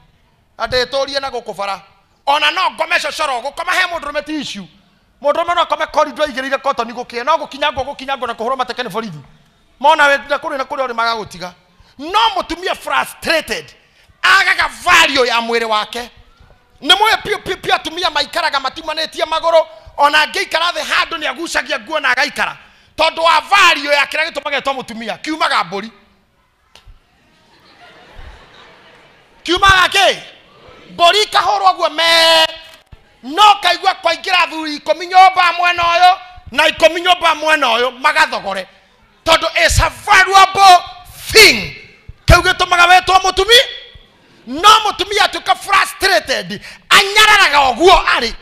anditurie na guku bara ona no ngome cocoro gukoma he mundu rume ti issue mundu rume no akome korido aigirire kotoni gukia no gukinya gukinyangwo na kuhurwo mateke ni borithi mona wetire kuri na kuri ori maga gutiga no mutumia frustrated agaga value ya mwiri wake nä må pio piå atumia maikaraga matiumanä tie magå rå ona ngeikara the thä ni nä agucagia nguo na agaikara tondu wa value ya kiria gitumaga må tumia kiumaga ri kiumaga ki mburi kahurwo guo me no kaigua ra thuri ikumi nyumba mwena yå na nyå mba mwena yå magathogore tondu is a valuable thing kau gitumaga wetwo tumi no tumia atuika frustrated anyararaga uguo arä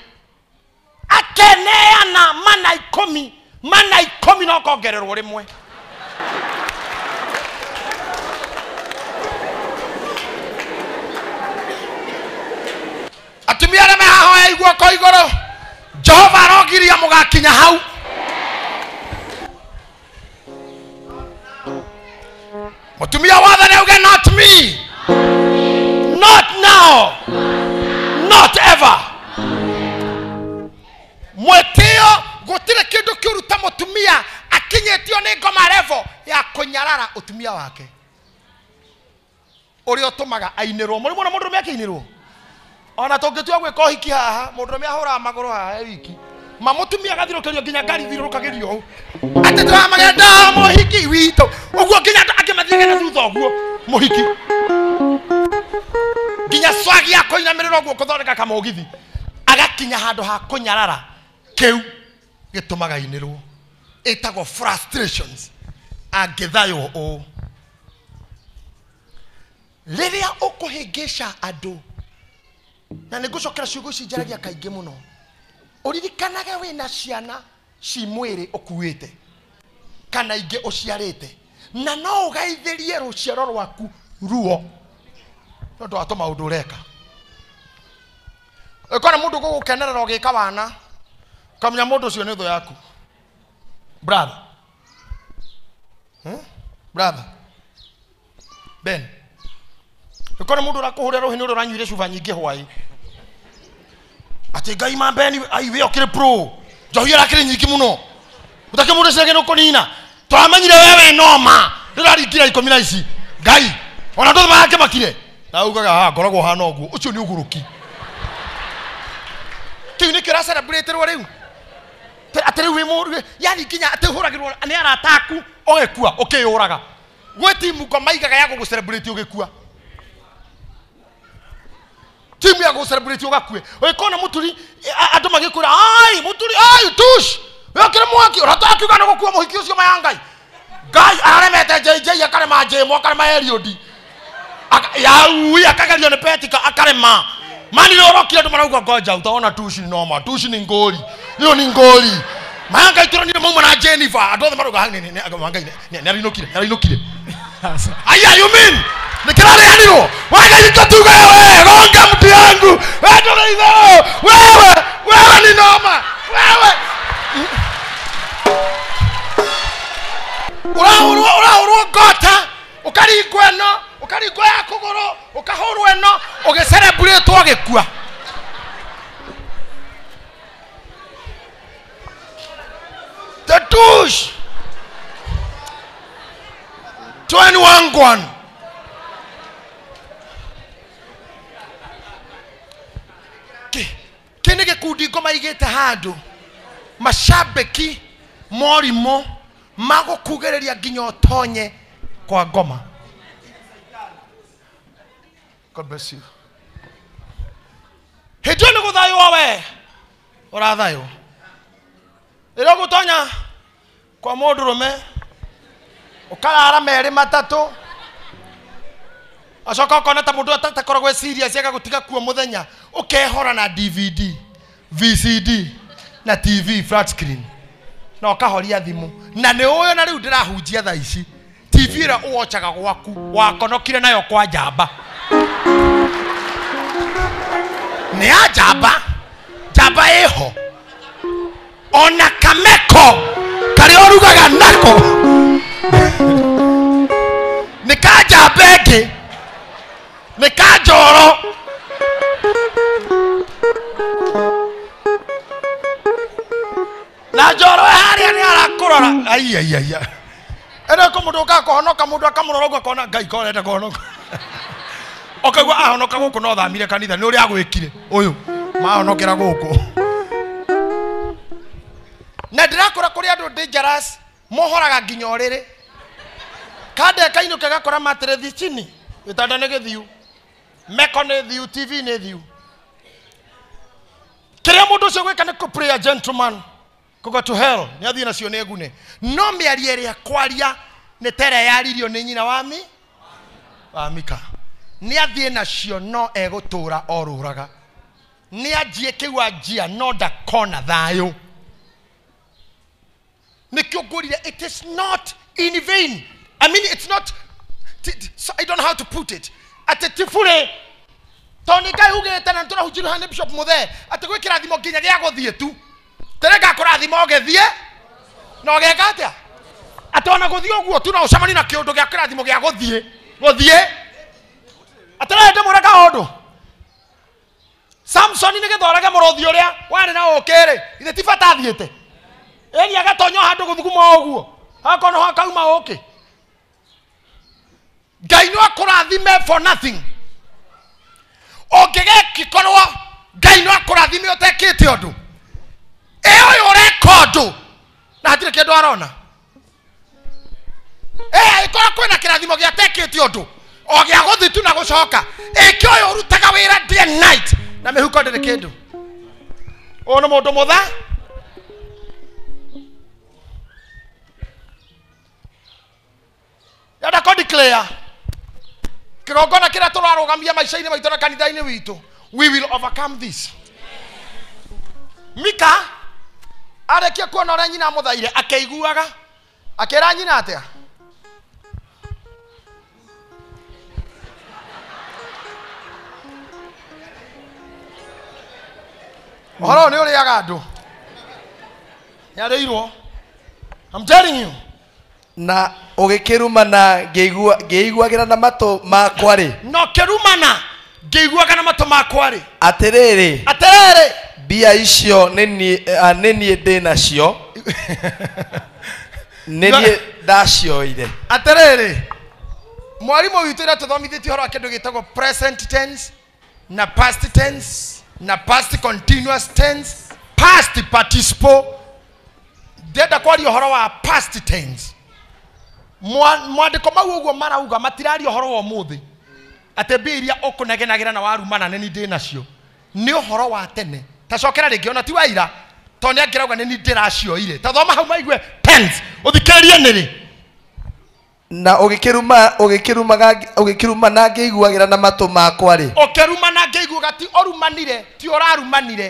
akeneana mana mi mana ikomi na ũkongererwo rĩmwe atumia arĩa mehahoya iguoko igũrũ jehova arogiria mũgakinya hau mũtumia wothe nĩ uge not me not now not ever mwĩtĩo gutire kindu kiuruta mutumia akinyetio ni ngoma revo ya kunyarara utumia wake uria utumaga ainirwo muri mona mundu rume akiinirwo ona tungitua gwika hiki haha mundu rume ahuraga maguru haha wiki ma mamutumia gathirukirio nginya ngarithirurukagirio hau ati turamagenda muhiki witu uguo nginya akimathirikana thutha uguo muhiki nginya swagi akoinamirira uguo kuthondeka kamugithi agakinya handu ha kunyarara kiu gätåmaga rwo ätagwo frustrations angäthaywo å rä rä a å kå hä ngä ca andå na nä ngå cokera ciugo ici njaragia kaingä må no å ririkanage wä na ciana ci mwä rä å kuä te kana ingä å ciarä te na no å gaithä rie rå ciaro rwaku ruo tondå watå tå maå ndå å reka å kona må ndå gå gå kenerera å gä ka wana kamnya moto sio å yako brother hmm? brother ben nä korwo må ndå å rakå hå rä ra rå hä nä cuba nyingä hwaä atä ngai ma ben aiwä okä rä pro njohi rakä rä nyingä må no å takä må ndå cirage nä wewe noma rä raringire ikå mi na ici ngai ona ndå themaga kä makire ah, na ugaga ha ngoragwo hana å guo å cio nä å gå rå ki kä u atä rä u yani nginya atä hå ragä rwo nä arataku ogä kua å kä yå raga gwä timuko maigaga ya gå gå celebrate å gä kua timu ya gå celebrate å gakue å gä kona må turi andå magä kå ra ai må turi ai tush wä kä rä mwaki å ratå akiuga nä gå kua må hiki å cio maya ngai ngai araremete jj akarema njä mo akarema eriåndi yaui akagerio nä petika akarema mani rä orokire andå marauga ngoja utaona tuci noma tuci nä ngåri ä yo nä manga itå ranire mauma na jennifer andå othe marauga nä arainå kire arainå kire aya yumin nä kä rarä anirwo wagaitå tuge we gonga mtu yangu wendå rä itherå wewe wewe nä noma wewe å rahå rwo ngota å karingwo ä ukaringwo ya kuguru ukahurwo ino ugicerebretwo ugikua the douche 21 gwan kä nä gä kundi ngo maigä te handå macambäki morimå magå kugä rä ria nginya å tonye kwa ngoma God bless you hä nä gå thayå we å rathayå rä rä a gå tonya kwa må ndå rå me å karara merä matatå acoka å kona ta må ndå takoragwo eciria ciaga gå tiga kuo må thenya å kehora na dvd vcd na tv flat screen na å kahoria thimå na nä å yå na rä u ndä rahunjia thaa ici tv ä rä a å wocaga gwaku wakonokire nayo kwa njamba nä ajamba njamba ä ho ona kameko karä a å rugaga nako nä kanjamba ä ngä nä kanjoro na njoro e harä a nä arakå rora aiaiaia ä rä kå må ndå å kaga kå honoka må ndå akamå rora å guo akona ngai korenda kå honoka okaigua ahonoka gå kå no thamire kanitha nä å rä a agwä kire å yå mahonokera gå kå na ndä rakora kå rä andå dangerous mohoraga nginya å rä rä kandekainå ke gakora matä rä chini gä tanda nä gä thiu meko nä thiu tv nä thiu kä rä a må ndå å cio gwä ka nä kå gentleman to hell nä athiä nacio nä ngune no mä aria ä rä a kwaria nä tere yaririo nä nyina wami wamika nä athiä nacio no egåtå ra orå raga nä anjie kä u anjia no ndakona thayå nä kä å ngå rire it is not in vain i mean it's not i don't know how to put it atä ti burä tondå nä ngai ugä te na nä tå rahunjirio hanä bishop må thee atä gwä kä rathimo nginya gä agå thiä tu tere ngakå rathima å gethiä na å geka atä a atä ona gå thiä å guo tu no å cemani na kä å ndå gä a kä rathimo gä a gå thiä gå thiä atararete mwira kaundu samsoni nä gä thorage må rothi å rä a warä na å kä rä ithe tibatathiä te ni agatonya handå gå thuguma å guo akono akauma å kä ngai nä akå rathime for å ngä gekikorwo ngai nä akå rathime å tekä te å ndå ä å yå å reka å ndå na hatirä kä ndå arona ä korwo kwä na kä rathimo gä atekä te å ndå ogä a gå thi tu na gå coka ä kä å yå å rutaga wä ra na mä huko ndä rä kä ndå å nä må ndå må tha yenda kå declare kä rongona kä rä a tå rarå gamia maica-inä maitå na kanitha-inä witå we will overcome this mika arä kia kuona å rä a nyina må thaire akä iguaga akä ra nyina atä a uhoro nä å rä aga andå i'm telling you na å gä kä rumana ngä iguagä ra na matå makwa rä na å kä rumana ngä iguaga na matå makwa rä atä rä rä atä icio nä niä ndä nacio [LAUGHS] nä niä ndacioire atä rä rä mwarimå witå rä a tå thomithä tie å horo wa kä ndå gä present tense na past tense na past continuous tense past participle ndĩrenda kwaria ũhoro wa past tense mwandĩko mau ũguo marauga matiraria ũhoro wa ũmũthĩ atĩ mbia iria ũkũnegenagĩra na warumana neni ni ndĩ nacio ni horo wa tene tacokera rĩngĩ ona ti waira tondũ nĩ neni nĩ ni ndĩracioire tathoma hau maigue tense ũthikĩrĩrie nĩrĩ na ugikiruma ugikirumaga ugikirumana ngiiguagira na matu makwa ri na ngiiguaga ti orumanire ti urarumanire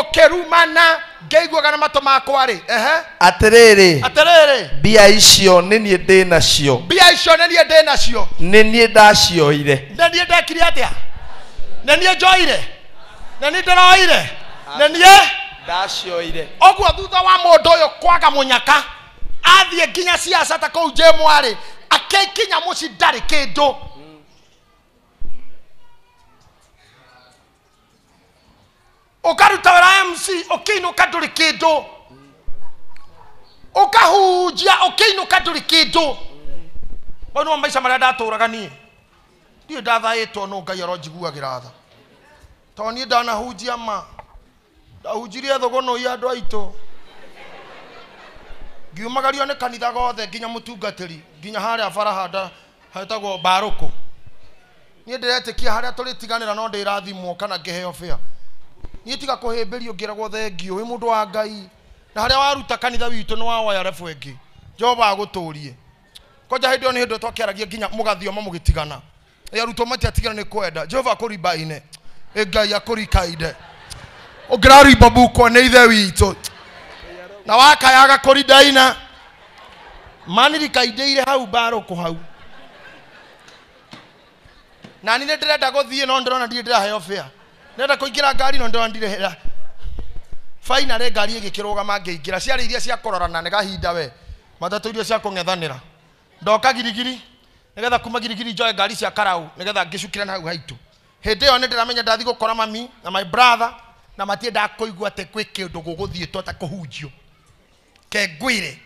ukirumana ngiiguaga na matu makwa ri ehe atiriri atiriri mbia icio ni nie ndi nacio bia icio ni nie ndi nacio ni nie ndacioire ni nie ndekire atia ni nie njoire ni nie ndiroire ni nie ndacioire oguo thutha wa mundu uyu kwaga munyaka athiä nginya ciacata ta kå u njä mwarä kinya må ci ndarä kä ndå å karuta wä mc å kä inå ka ndå rä kä ndå å kahunjia å kä inå ka ndå rä kä ndå mau nä maica marä a ndatå raga niä ndathaä two nå ngai aronjiguagä ra tha tondå niä ndanahunjia ma ndahunjirie thå gå andå aitå ngiumagario nä kanitha gothe nginya må tungatäri nginya harä a barahanda hetagwo mbarũkũ niä ndä retä kia harä a tå rä tiganä ra no ndä rathimwo kana ngä heo bä a niä tiga kå hä mbä rio ngä ragwo thengiå wä må ndå wa ngai na harä a waruta kanitha witå nä wawoya rebu ä ngä jehova agå tå rie kwanja hä ndä ä yo nä hä ndå twakäaragia nginya må gathioma må gä tigana arutwo matiatigana nä kwenda jehova akå ribaine ä ngai akå rikaide å ngä rarimba mukwa nä ithe witå na wakayaga kuri daina maniri kaideire hau baro ko hau na ni ndirenda guthie no ndirona ndire ndiraheo fare ndirenda kuingira ngari no ndirona ndirehera finally ngari igikirugama ngeingira ciarä iria cia kårorana nä gahinda we matatå iria cia kå ng'ethanä ra ndoka girigiri nä getha kuma girigiri njoe ngari cia karau nä getha ngä cukire nahau haitå hä ndä ä yo nä ndä ramenya ndathi gå kora mami na my brother na matiendaga kå igua atä kwä kä ndå gå gå thiä two ta kå hunjio kengwire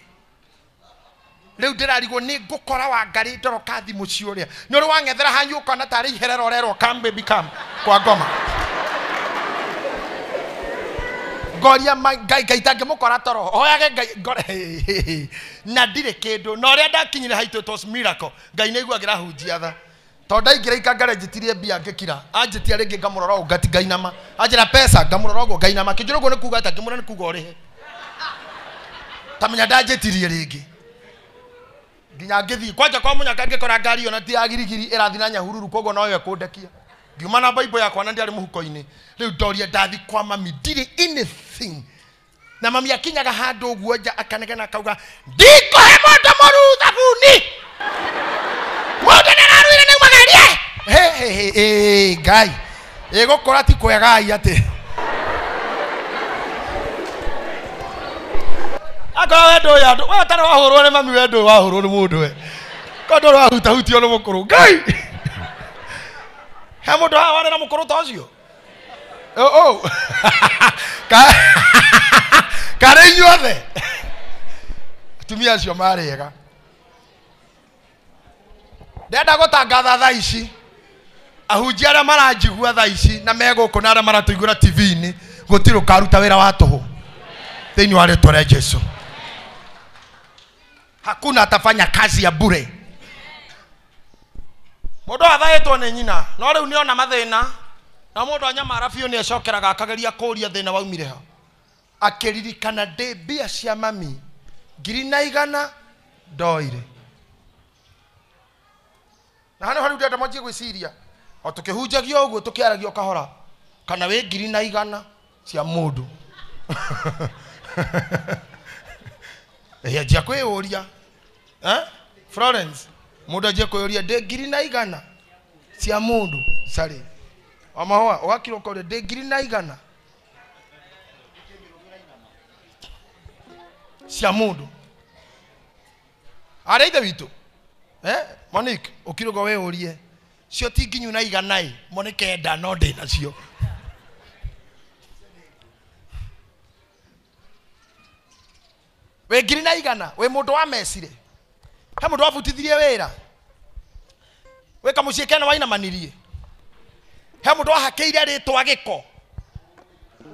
riu ndirarigwo ni ngukora wa ngari ndoroka thimu cio ria ni uri wang'ethera hanyu ukona tari iherera rero come baby come kwa ngoma ngoria ngai ngai tangimukora toro oyage ngai na ndirä kä ndå na å rä a ndakinyire haitå ngai nä iguagira hunjia tha tondå ndaingä ra ikangare njä tirie mbia ngä kira anjä tia rä ngä ngamå rora å ngati ngainama nama ra pesa ngamuroro rora å guo ngainama kä njå kuga ta ngä ni kuga å he tamenya ndanjĩtirie rĩngĩ nginya ngĩthiĩ kwanja kwa mũnyaka ngĩkora ngari ĩyo na ti ya ĩrathi na nyahururu koguo noyo ĩkũndekia ngiuma na baibũ yakwa na ndiarĩ mũhuko-inĩ rĩu ndoria ndathi kwa mami ndirĩ anything na mami akinyaga handũ ũguo nja akanegena akauga ndikũhe mũndũ mũruu thabuni mũndũ nĩrarũire nĩ magerie hĩhĩhĩ ngai kora ti kwega ai atĩ akorwo wendo ũyũ andũ we ũtarĩ wahũrwo nĩ mami wendo ũyũ wahũrwo nĩ mũndũ we korwo ndũrĩ wahutahutio nĩ mũkũrũ ngai he mũndũ haha warĩ na mũkũrũ ta ũcio karĩ inyuothe atumia acio marĩega ndenda gũtangatha thaa ici ahunjia arĩa maranjigua thaa ici na megũkũ na arĩa maratũigũra tv-inĩ karuta wä ra wa tũhũ thĩinĩ wa rĩtwa rĩa jesu hakuna atafanya kazi ya bure mundu athaitwo nĩ nyina no nä ona mathä na ndå anyamara biũ nä ecokeraga akageria thä na waumire akä ririkana ndä mbia cia mami ngiri na igana ndoire na hanä harä rä u ndenda mwanjie gwä ciria o tå kä hunjagia å guo tå kä aragia kahora kana wä ngiri na igana cia må ndå [LAUGHS] yanjia må ndå Florence kwä anjie ria ndä ngiri na igana cia mundu sari wa mahũa ũgakirwo kũrĩa ndä ngiri na igana cia mundu arĩ ithe witũ eh? Monique å rie cio ti nginyu na igana ĩ mo nĩ kenda no ndä nacio wä ngiri na igana wä må ndå wa mesire he må ndå wabutithirie wä ra wä kamå ciä kena wainamanirie he må ndå wahakä ire rä twa gä ko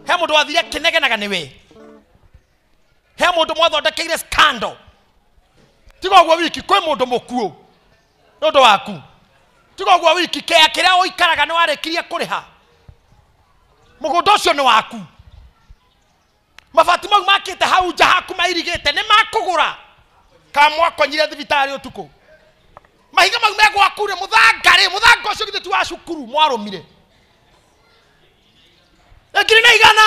he må ndå wathire kä negenaga nä we he må ndå mwathondekeire scandal tiga guo wiki kwä må ndå må kuå nä å ndå waku tiga wiki kea kä rä a å ikaraga nä warä kirie kå rä ha må gå ndå å cio nä waku mabati mau makite hau nja haku mairigite ni makugura ka mwakonyire thibitari utuku mahiga mau megwakure muthangari muthanga ucio githä ti wa cukuru mwarumire ngiri na igana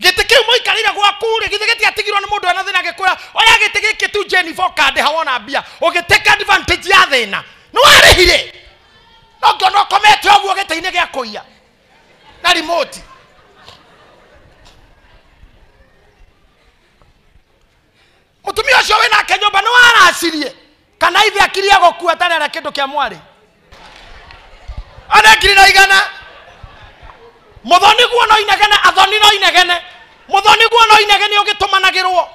gä tä kä u må ikarä gwakurä githä gä tigatigirwo nä må ndå ena thä na gä kå ra oya gä tä gä kä tu jenivokandä hawona mbia å gä tä ka ya thä na nä warä hire no ngä ona å komete å guo gä tä-inä gä a kå ia kali moti mutumia ucio wä nake nyå mba nä waracirie kana ithe akiria agåkua atarä arä kä ndå kä a mwarä ona ngiri na igana må thoni no inegene athoni no inegene må thoni no inegene å gä tå managä rwo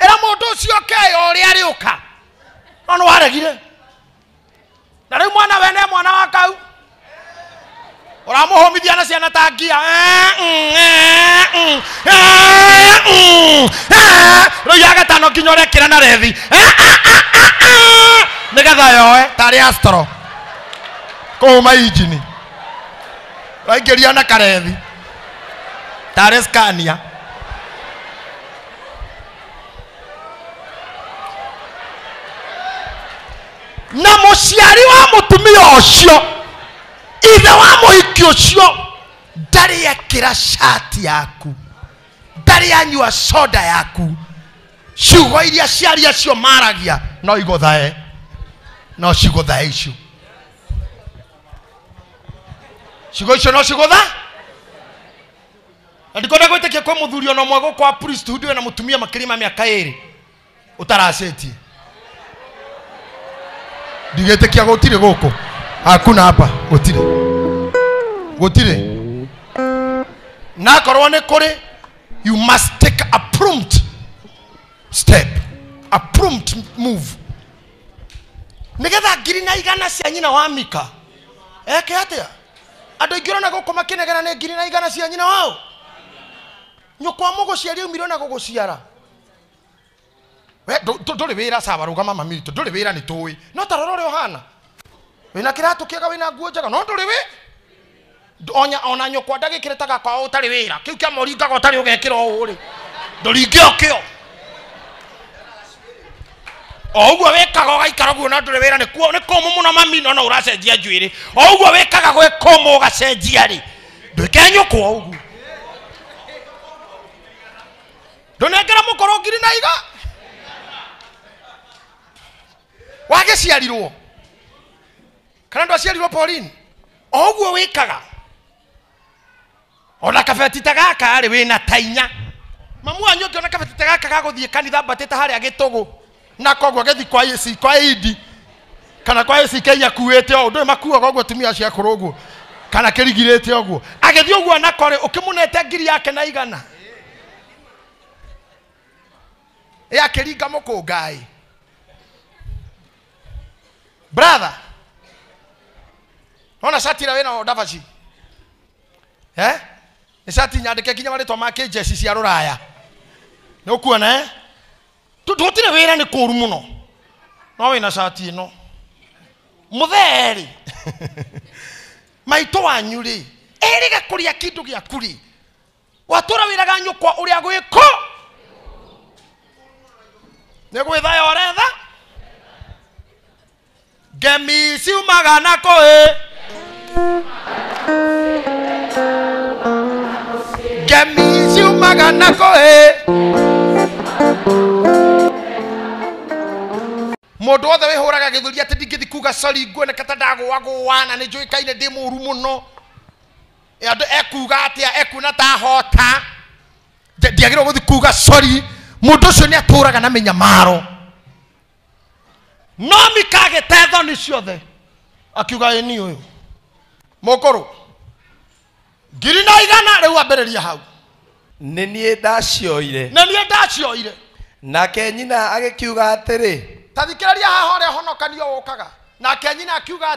ä ra må ndå å cio keyo å rä arä å ka no nä waregire na rä u mwana wene mwana wa kau oramuhumithia na ciana ta rä u ya gatano nginya å rekä ra na rethi nä getha yoe tarä astro kåhuma injini raingä ria na karethi tarä skania na må ciari wa må tumia å cio ithe wa å cio ndarä ekira shati yaku ndarä anyua soda yaku ciugo iria ciari acio maragia no igåthae no cigåthae icio ciugo icio no tha na ndikwenda gwä tä kia kwä må thuri ona mwe gå kwa priesthood na må tumia makä ria ma mä aka ä rä å taracä tie ndigä tä kia gå tirä gå kå hakuna hapa gutire gutire na korwo ni kuri you must take a prompt step a prompt move nigetha ngiri na igana cia nyina wa mika eke atia andå aingä rona gå kå makä nä ngiri na igana cia nyina wao nyåkwa må gå ciaria umire na gå gå ciara ndå rä wä ra sabarå gama mamitå ndå rä wä ra nä tå ä no tarora å rä hana wina kiratu kiega wina nguo njega no ndå rä wä onya ona nyå ndagä kä rä taga kwao å tarä wä ra kä u kä a moringaga å tarä å gekä ra å rä ndå ringä o kä o o guo wä kaga å gaikara guo na ndå rä wä ra nä kåmå må no mamino no å racenjia njuä rä o guo wä kaga gwä kåmå å gacenjia rä ndå kenyå kwa å guo ndå nengera må koro ngiri na iga wagä ciarirwo kana ndu aciarirwo porini o guo wikaga ona kabeti ta gaka rĩ wĩna ta inya mamu wanyu ũngĩona kabeti ta gaka gagũthiĩ kanitha mbatĩte harĩa gĩtũgũ na koguo gĩthi kwa ici kwa idi kana kwa ici kenya kuĩte o ũndũ ũyũ makuaga ũguo atumia acio akũrũ ũguo kana kĩrigirĩte ũguo agĩthiĩ ũguo anakorĩ ũkĩmũnete ngiri yake na igana ĩ akĩringa mũkũngaĩ brother ona shati rawe na odavaji eh? ni shati nyandĩke kinya marĩtwa ma kĩjeci cia rũraya nĩ ũkuona eh? tũtirĩ wĩra nĩ kũũru mũno no wĩna shati ĩno mũthee-rĩ [LAUGHS] maitũ wanyu-rĩ ĩrĩga kũrĩa kĩndũ gĩaku-rĩ watũra wĩraga nyũkwa ũrĩa gwĩkwo nĩ gwĩthaya ũretha ngemi ciumaga na kũĩ ndå othe wä hå raga gä wĩhũraga gĩthũri atĩ ndingĩthi kuga cori nguoneka ta ndagũwagũwa kaine ndä må ru må no andå ekuga atĩa ekuna tahota ndiagĩrĩirwo gũthi kuga cori må ndå å cio nä atå raga na nyamaro no mikagä te thoni ciothe akiuga ä ni å yå mokoro ngiri na igana rä ambiriria hau nä niä ndacioire nä niä ndacioire nake nyina thikä rä ria haha a honokanio kaga nake nyina akiuga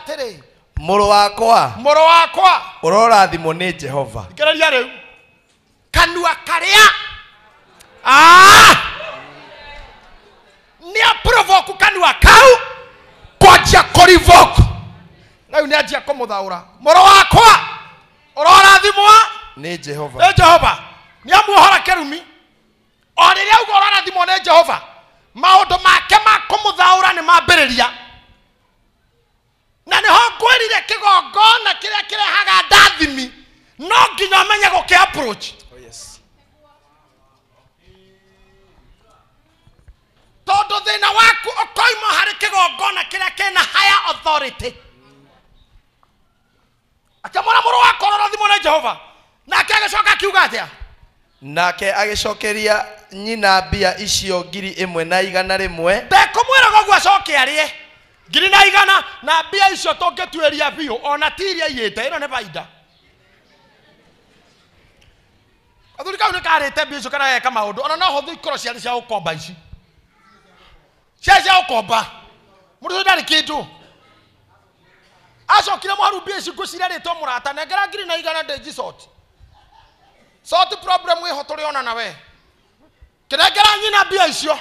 må rå wakwa rå wakwa ũrorathimwo nĩ jehova rä u kanua a nä aprovoku kanua kau kwanjia kũrivoku na yu niajia kumuthaura moro wakwa urorathimwa ni jehova ni jehova ni amuohora kerumi o riria ugo urorathimwo ni jehova maundu make ma kumuthaura ni mambiriria na niho ngwirire kigongona kiria kirehaga ndathimi no nginya menye guki approach oh, yes. tondu thina waku ukoima hari kigongona kiria na higher authority mwana mũrũ wa korora thimũ nĩ jehova nake agĩcoka akiuga atĩa nake agĩcokeria nyina mbia icio ngiri ĩmwe na igana rĩmwe ndekũmwĩraga ũguo acoke arĩe ngiri na igana na mbia icio tũngĩtuĩria biũ ona ti iria iyĩte ĩno nĩ baida athuri kau nĩ karĩte mbia icio kana geka maũndũ ona no hũthũ ikorwo ciarĩ cia gũkomba ici ciarĩ cia gũkomba mũndũ ũcio ndarĩ kĩndũ acokire mwarubia icungu ciria rä two må rata nengera ngiri na igana ndä problem ho tå rä ona na we kä nengera nyina mbia icio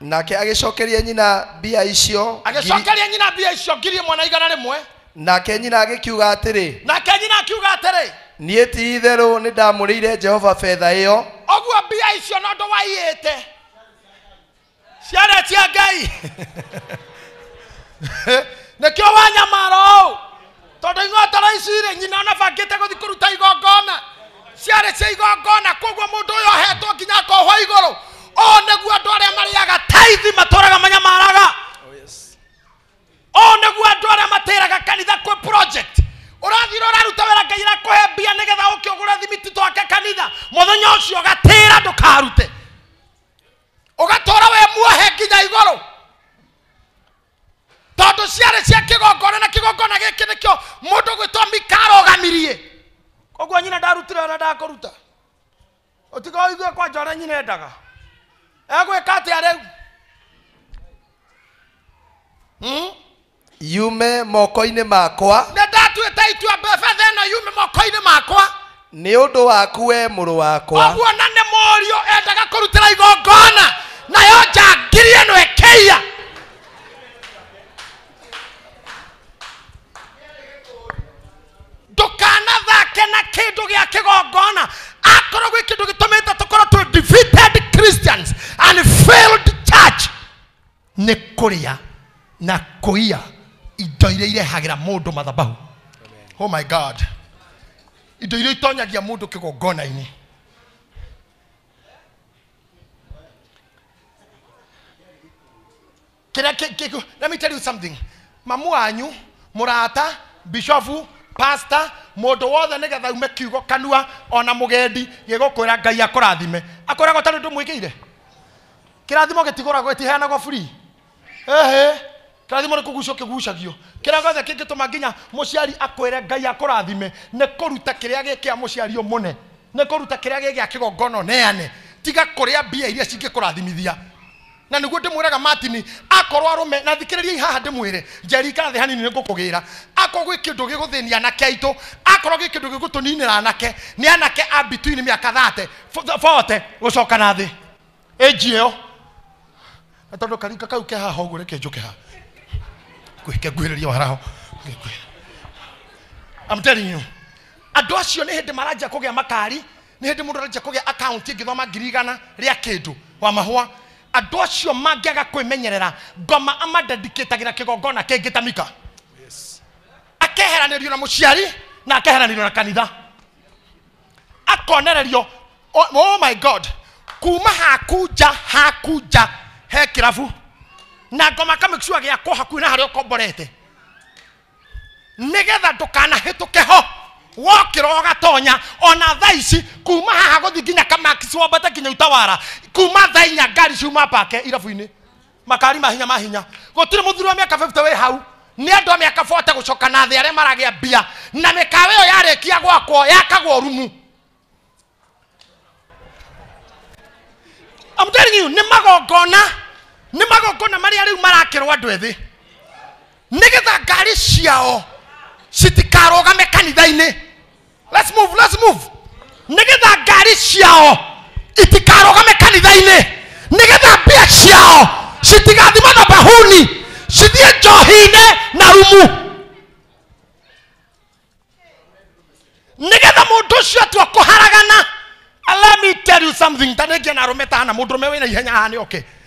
nake agä agĩcokeria nyina mbia icio agĩcokeria nyina mbia icio ngiri ĩmwe na igana rĩmwe nake nyina agĩkiuga atĩrĩ nake nyina akiuga atĩrĩ niĩ ti itherũ nĩ ndamũrĩire jehova betha ĩyo ũguo mbia icio nondå ndũ waiyĩte ciarĩ cia ngai [LAUGHS] [LAUGHS] nikio wanyamara u tondu ingotoro ici irĩ nyina ona bangĩte gũthiĩ kũruta igongona ciarĩ cia igongona koguo mũndũ ũyũ ahetwo nginya akohwo igũrũ ũũ nĩguo andũ arĩa mariaga taithi matũraga manyamaraga oh, ũũ nĩguo andũ arĩa matĩraga kanitha kwĩ project ũrathira ũraruta wĩra ngai na kũhe mbia nĩgetha ũkĩũgũra thimiti twake kanitha mũthenya ũcio ũgatĩra ndũkarute ũgatũra we muohe nginya igũrũ tondå ciarä cia kä gongona na kä gongona gä kä nä kä o må ndå gwä two mikarogamirie koguo nyina ndarutire å rä a ndakå ruta å tigo ithue igue kwanja å rä a nyina endaga egwä ka atä a rä u hmm? yume moko-inä makwa nä ndatuä te itua bethetha ä no yume moko-inä makwa nä å ndå waku we må rå wakwa koguo na nä må riå endaga kå ra igongona nayo njangirie ä no ndukanathake na kindu gia kigongona akorwo gwi kindu gitumite tukorwo tu defeated christians and failed church ni kuria na kuia indo iria irehagira mundu mathabahu oh my god indo iria itonyagia mundu kigongona-ini let me tell you something mamu anyu murata bishofu pastor mundu wothe ni getha ume kiugo kanua ona mugendi gigukwira ngai akurathime akoragwo ta ndu mwikire kirathimo gitigoragwo gitiheanagwo free ehe kirathimo ni kugucio kigucagio kä gucagio kä rä a gothe tå ma nginya må ciari akwä ngai akå rathime nä kå ruta kä rä a gä a må ciari må ne nä kå gä neane tiga kuria rä a mbia iria cingä kå rathimithia na niguo ndimwiraga matini akorwo arume na thikiriria ihaha ndimwire njerika thĩ hanini nĩngũkũgĩra akorwo gwĩ kĩndũ gĩgũthĩnia anake aitũ akorwo gĩ kĩndũ gĩgũtũninĩra anake nĩ anake a bituini mĩaka thate bote gũcoka na thĩ ĩnji ĩyo na tondũ karika kau ke haha ũguo reke njũke haha ngwĩke nguhĩrĩria waraho I'm telling you andå acio nä hä ndä maranjia kå gä a makari nä hä ndä må ndå aranjia kå gä a akaunti ngä thoma ngiri igana rä a kä ndå wa mahũa andå acio mangäaga kwä menyerera ngoma amadedikätagä ra kä gongona kä ngä tamika mika akeheranä rio na må ciari na akeheranä rio na kanitha akonererio oh, oh my god kuma hakunja hakunja he kä rabu na ngoma kamä gä akwo hakuä na harä a å komborete nä getha ndå kanahä tå keho wokira ra ona thaa ici kuma haha guthi thiä nginya kamakisi wombete nginya utawara kuma thaa inya ngari ciuma pake irabu-inä makari mahinya mahinya gå tirä wa miaka aka we hau nä andå a mä aka bote gå coka na thä arä a maragä a mbia na mä kawa ä yo yarä kia gwakwo yakagwo rumu I'm telling you, nä magongona nä magongona marä a rä u marakä rwo andå ethä nä getha ngari ciao citikarå game kanitha-inä Let's move, let's move. Nigetha ngari ciao itikarogame kanitha-inĩ nigetha mbia ciao citigathima na bahuni cithiĩ njohi-inĩ na rumu nigetha mundu ucio atua kuharagana let me tell you something tanengia na arume na mundu rume wina ihenya haha oke okay.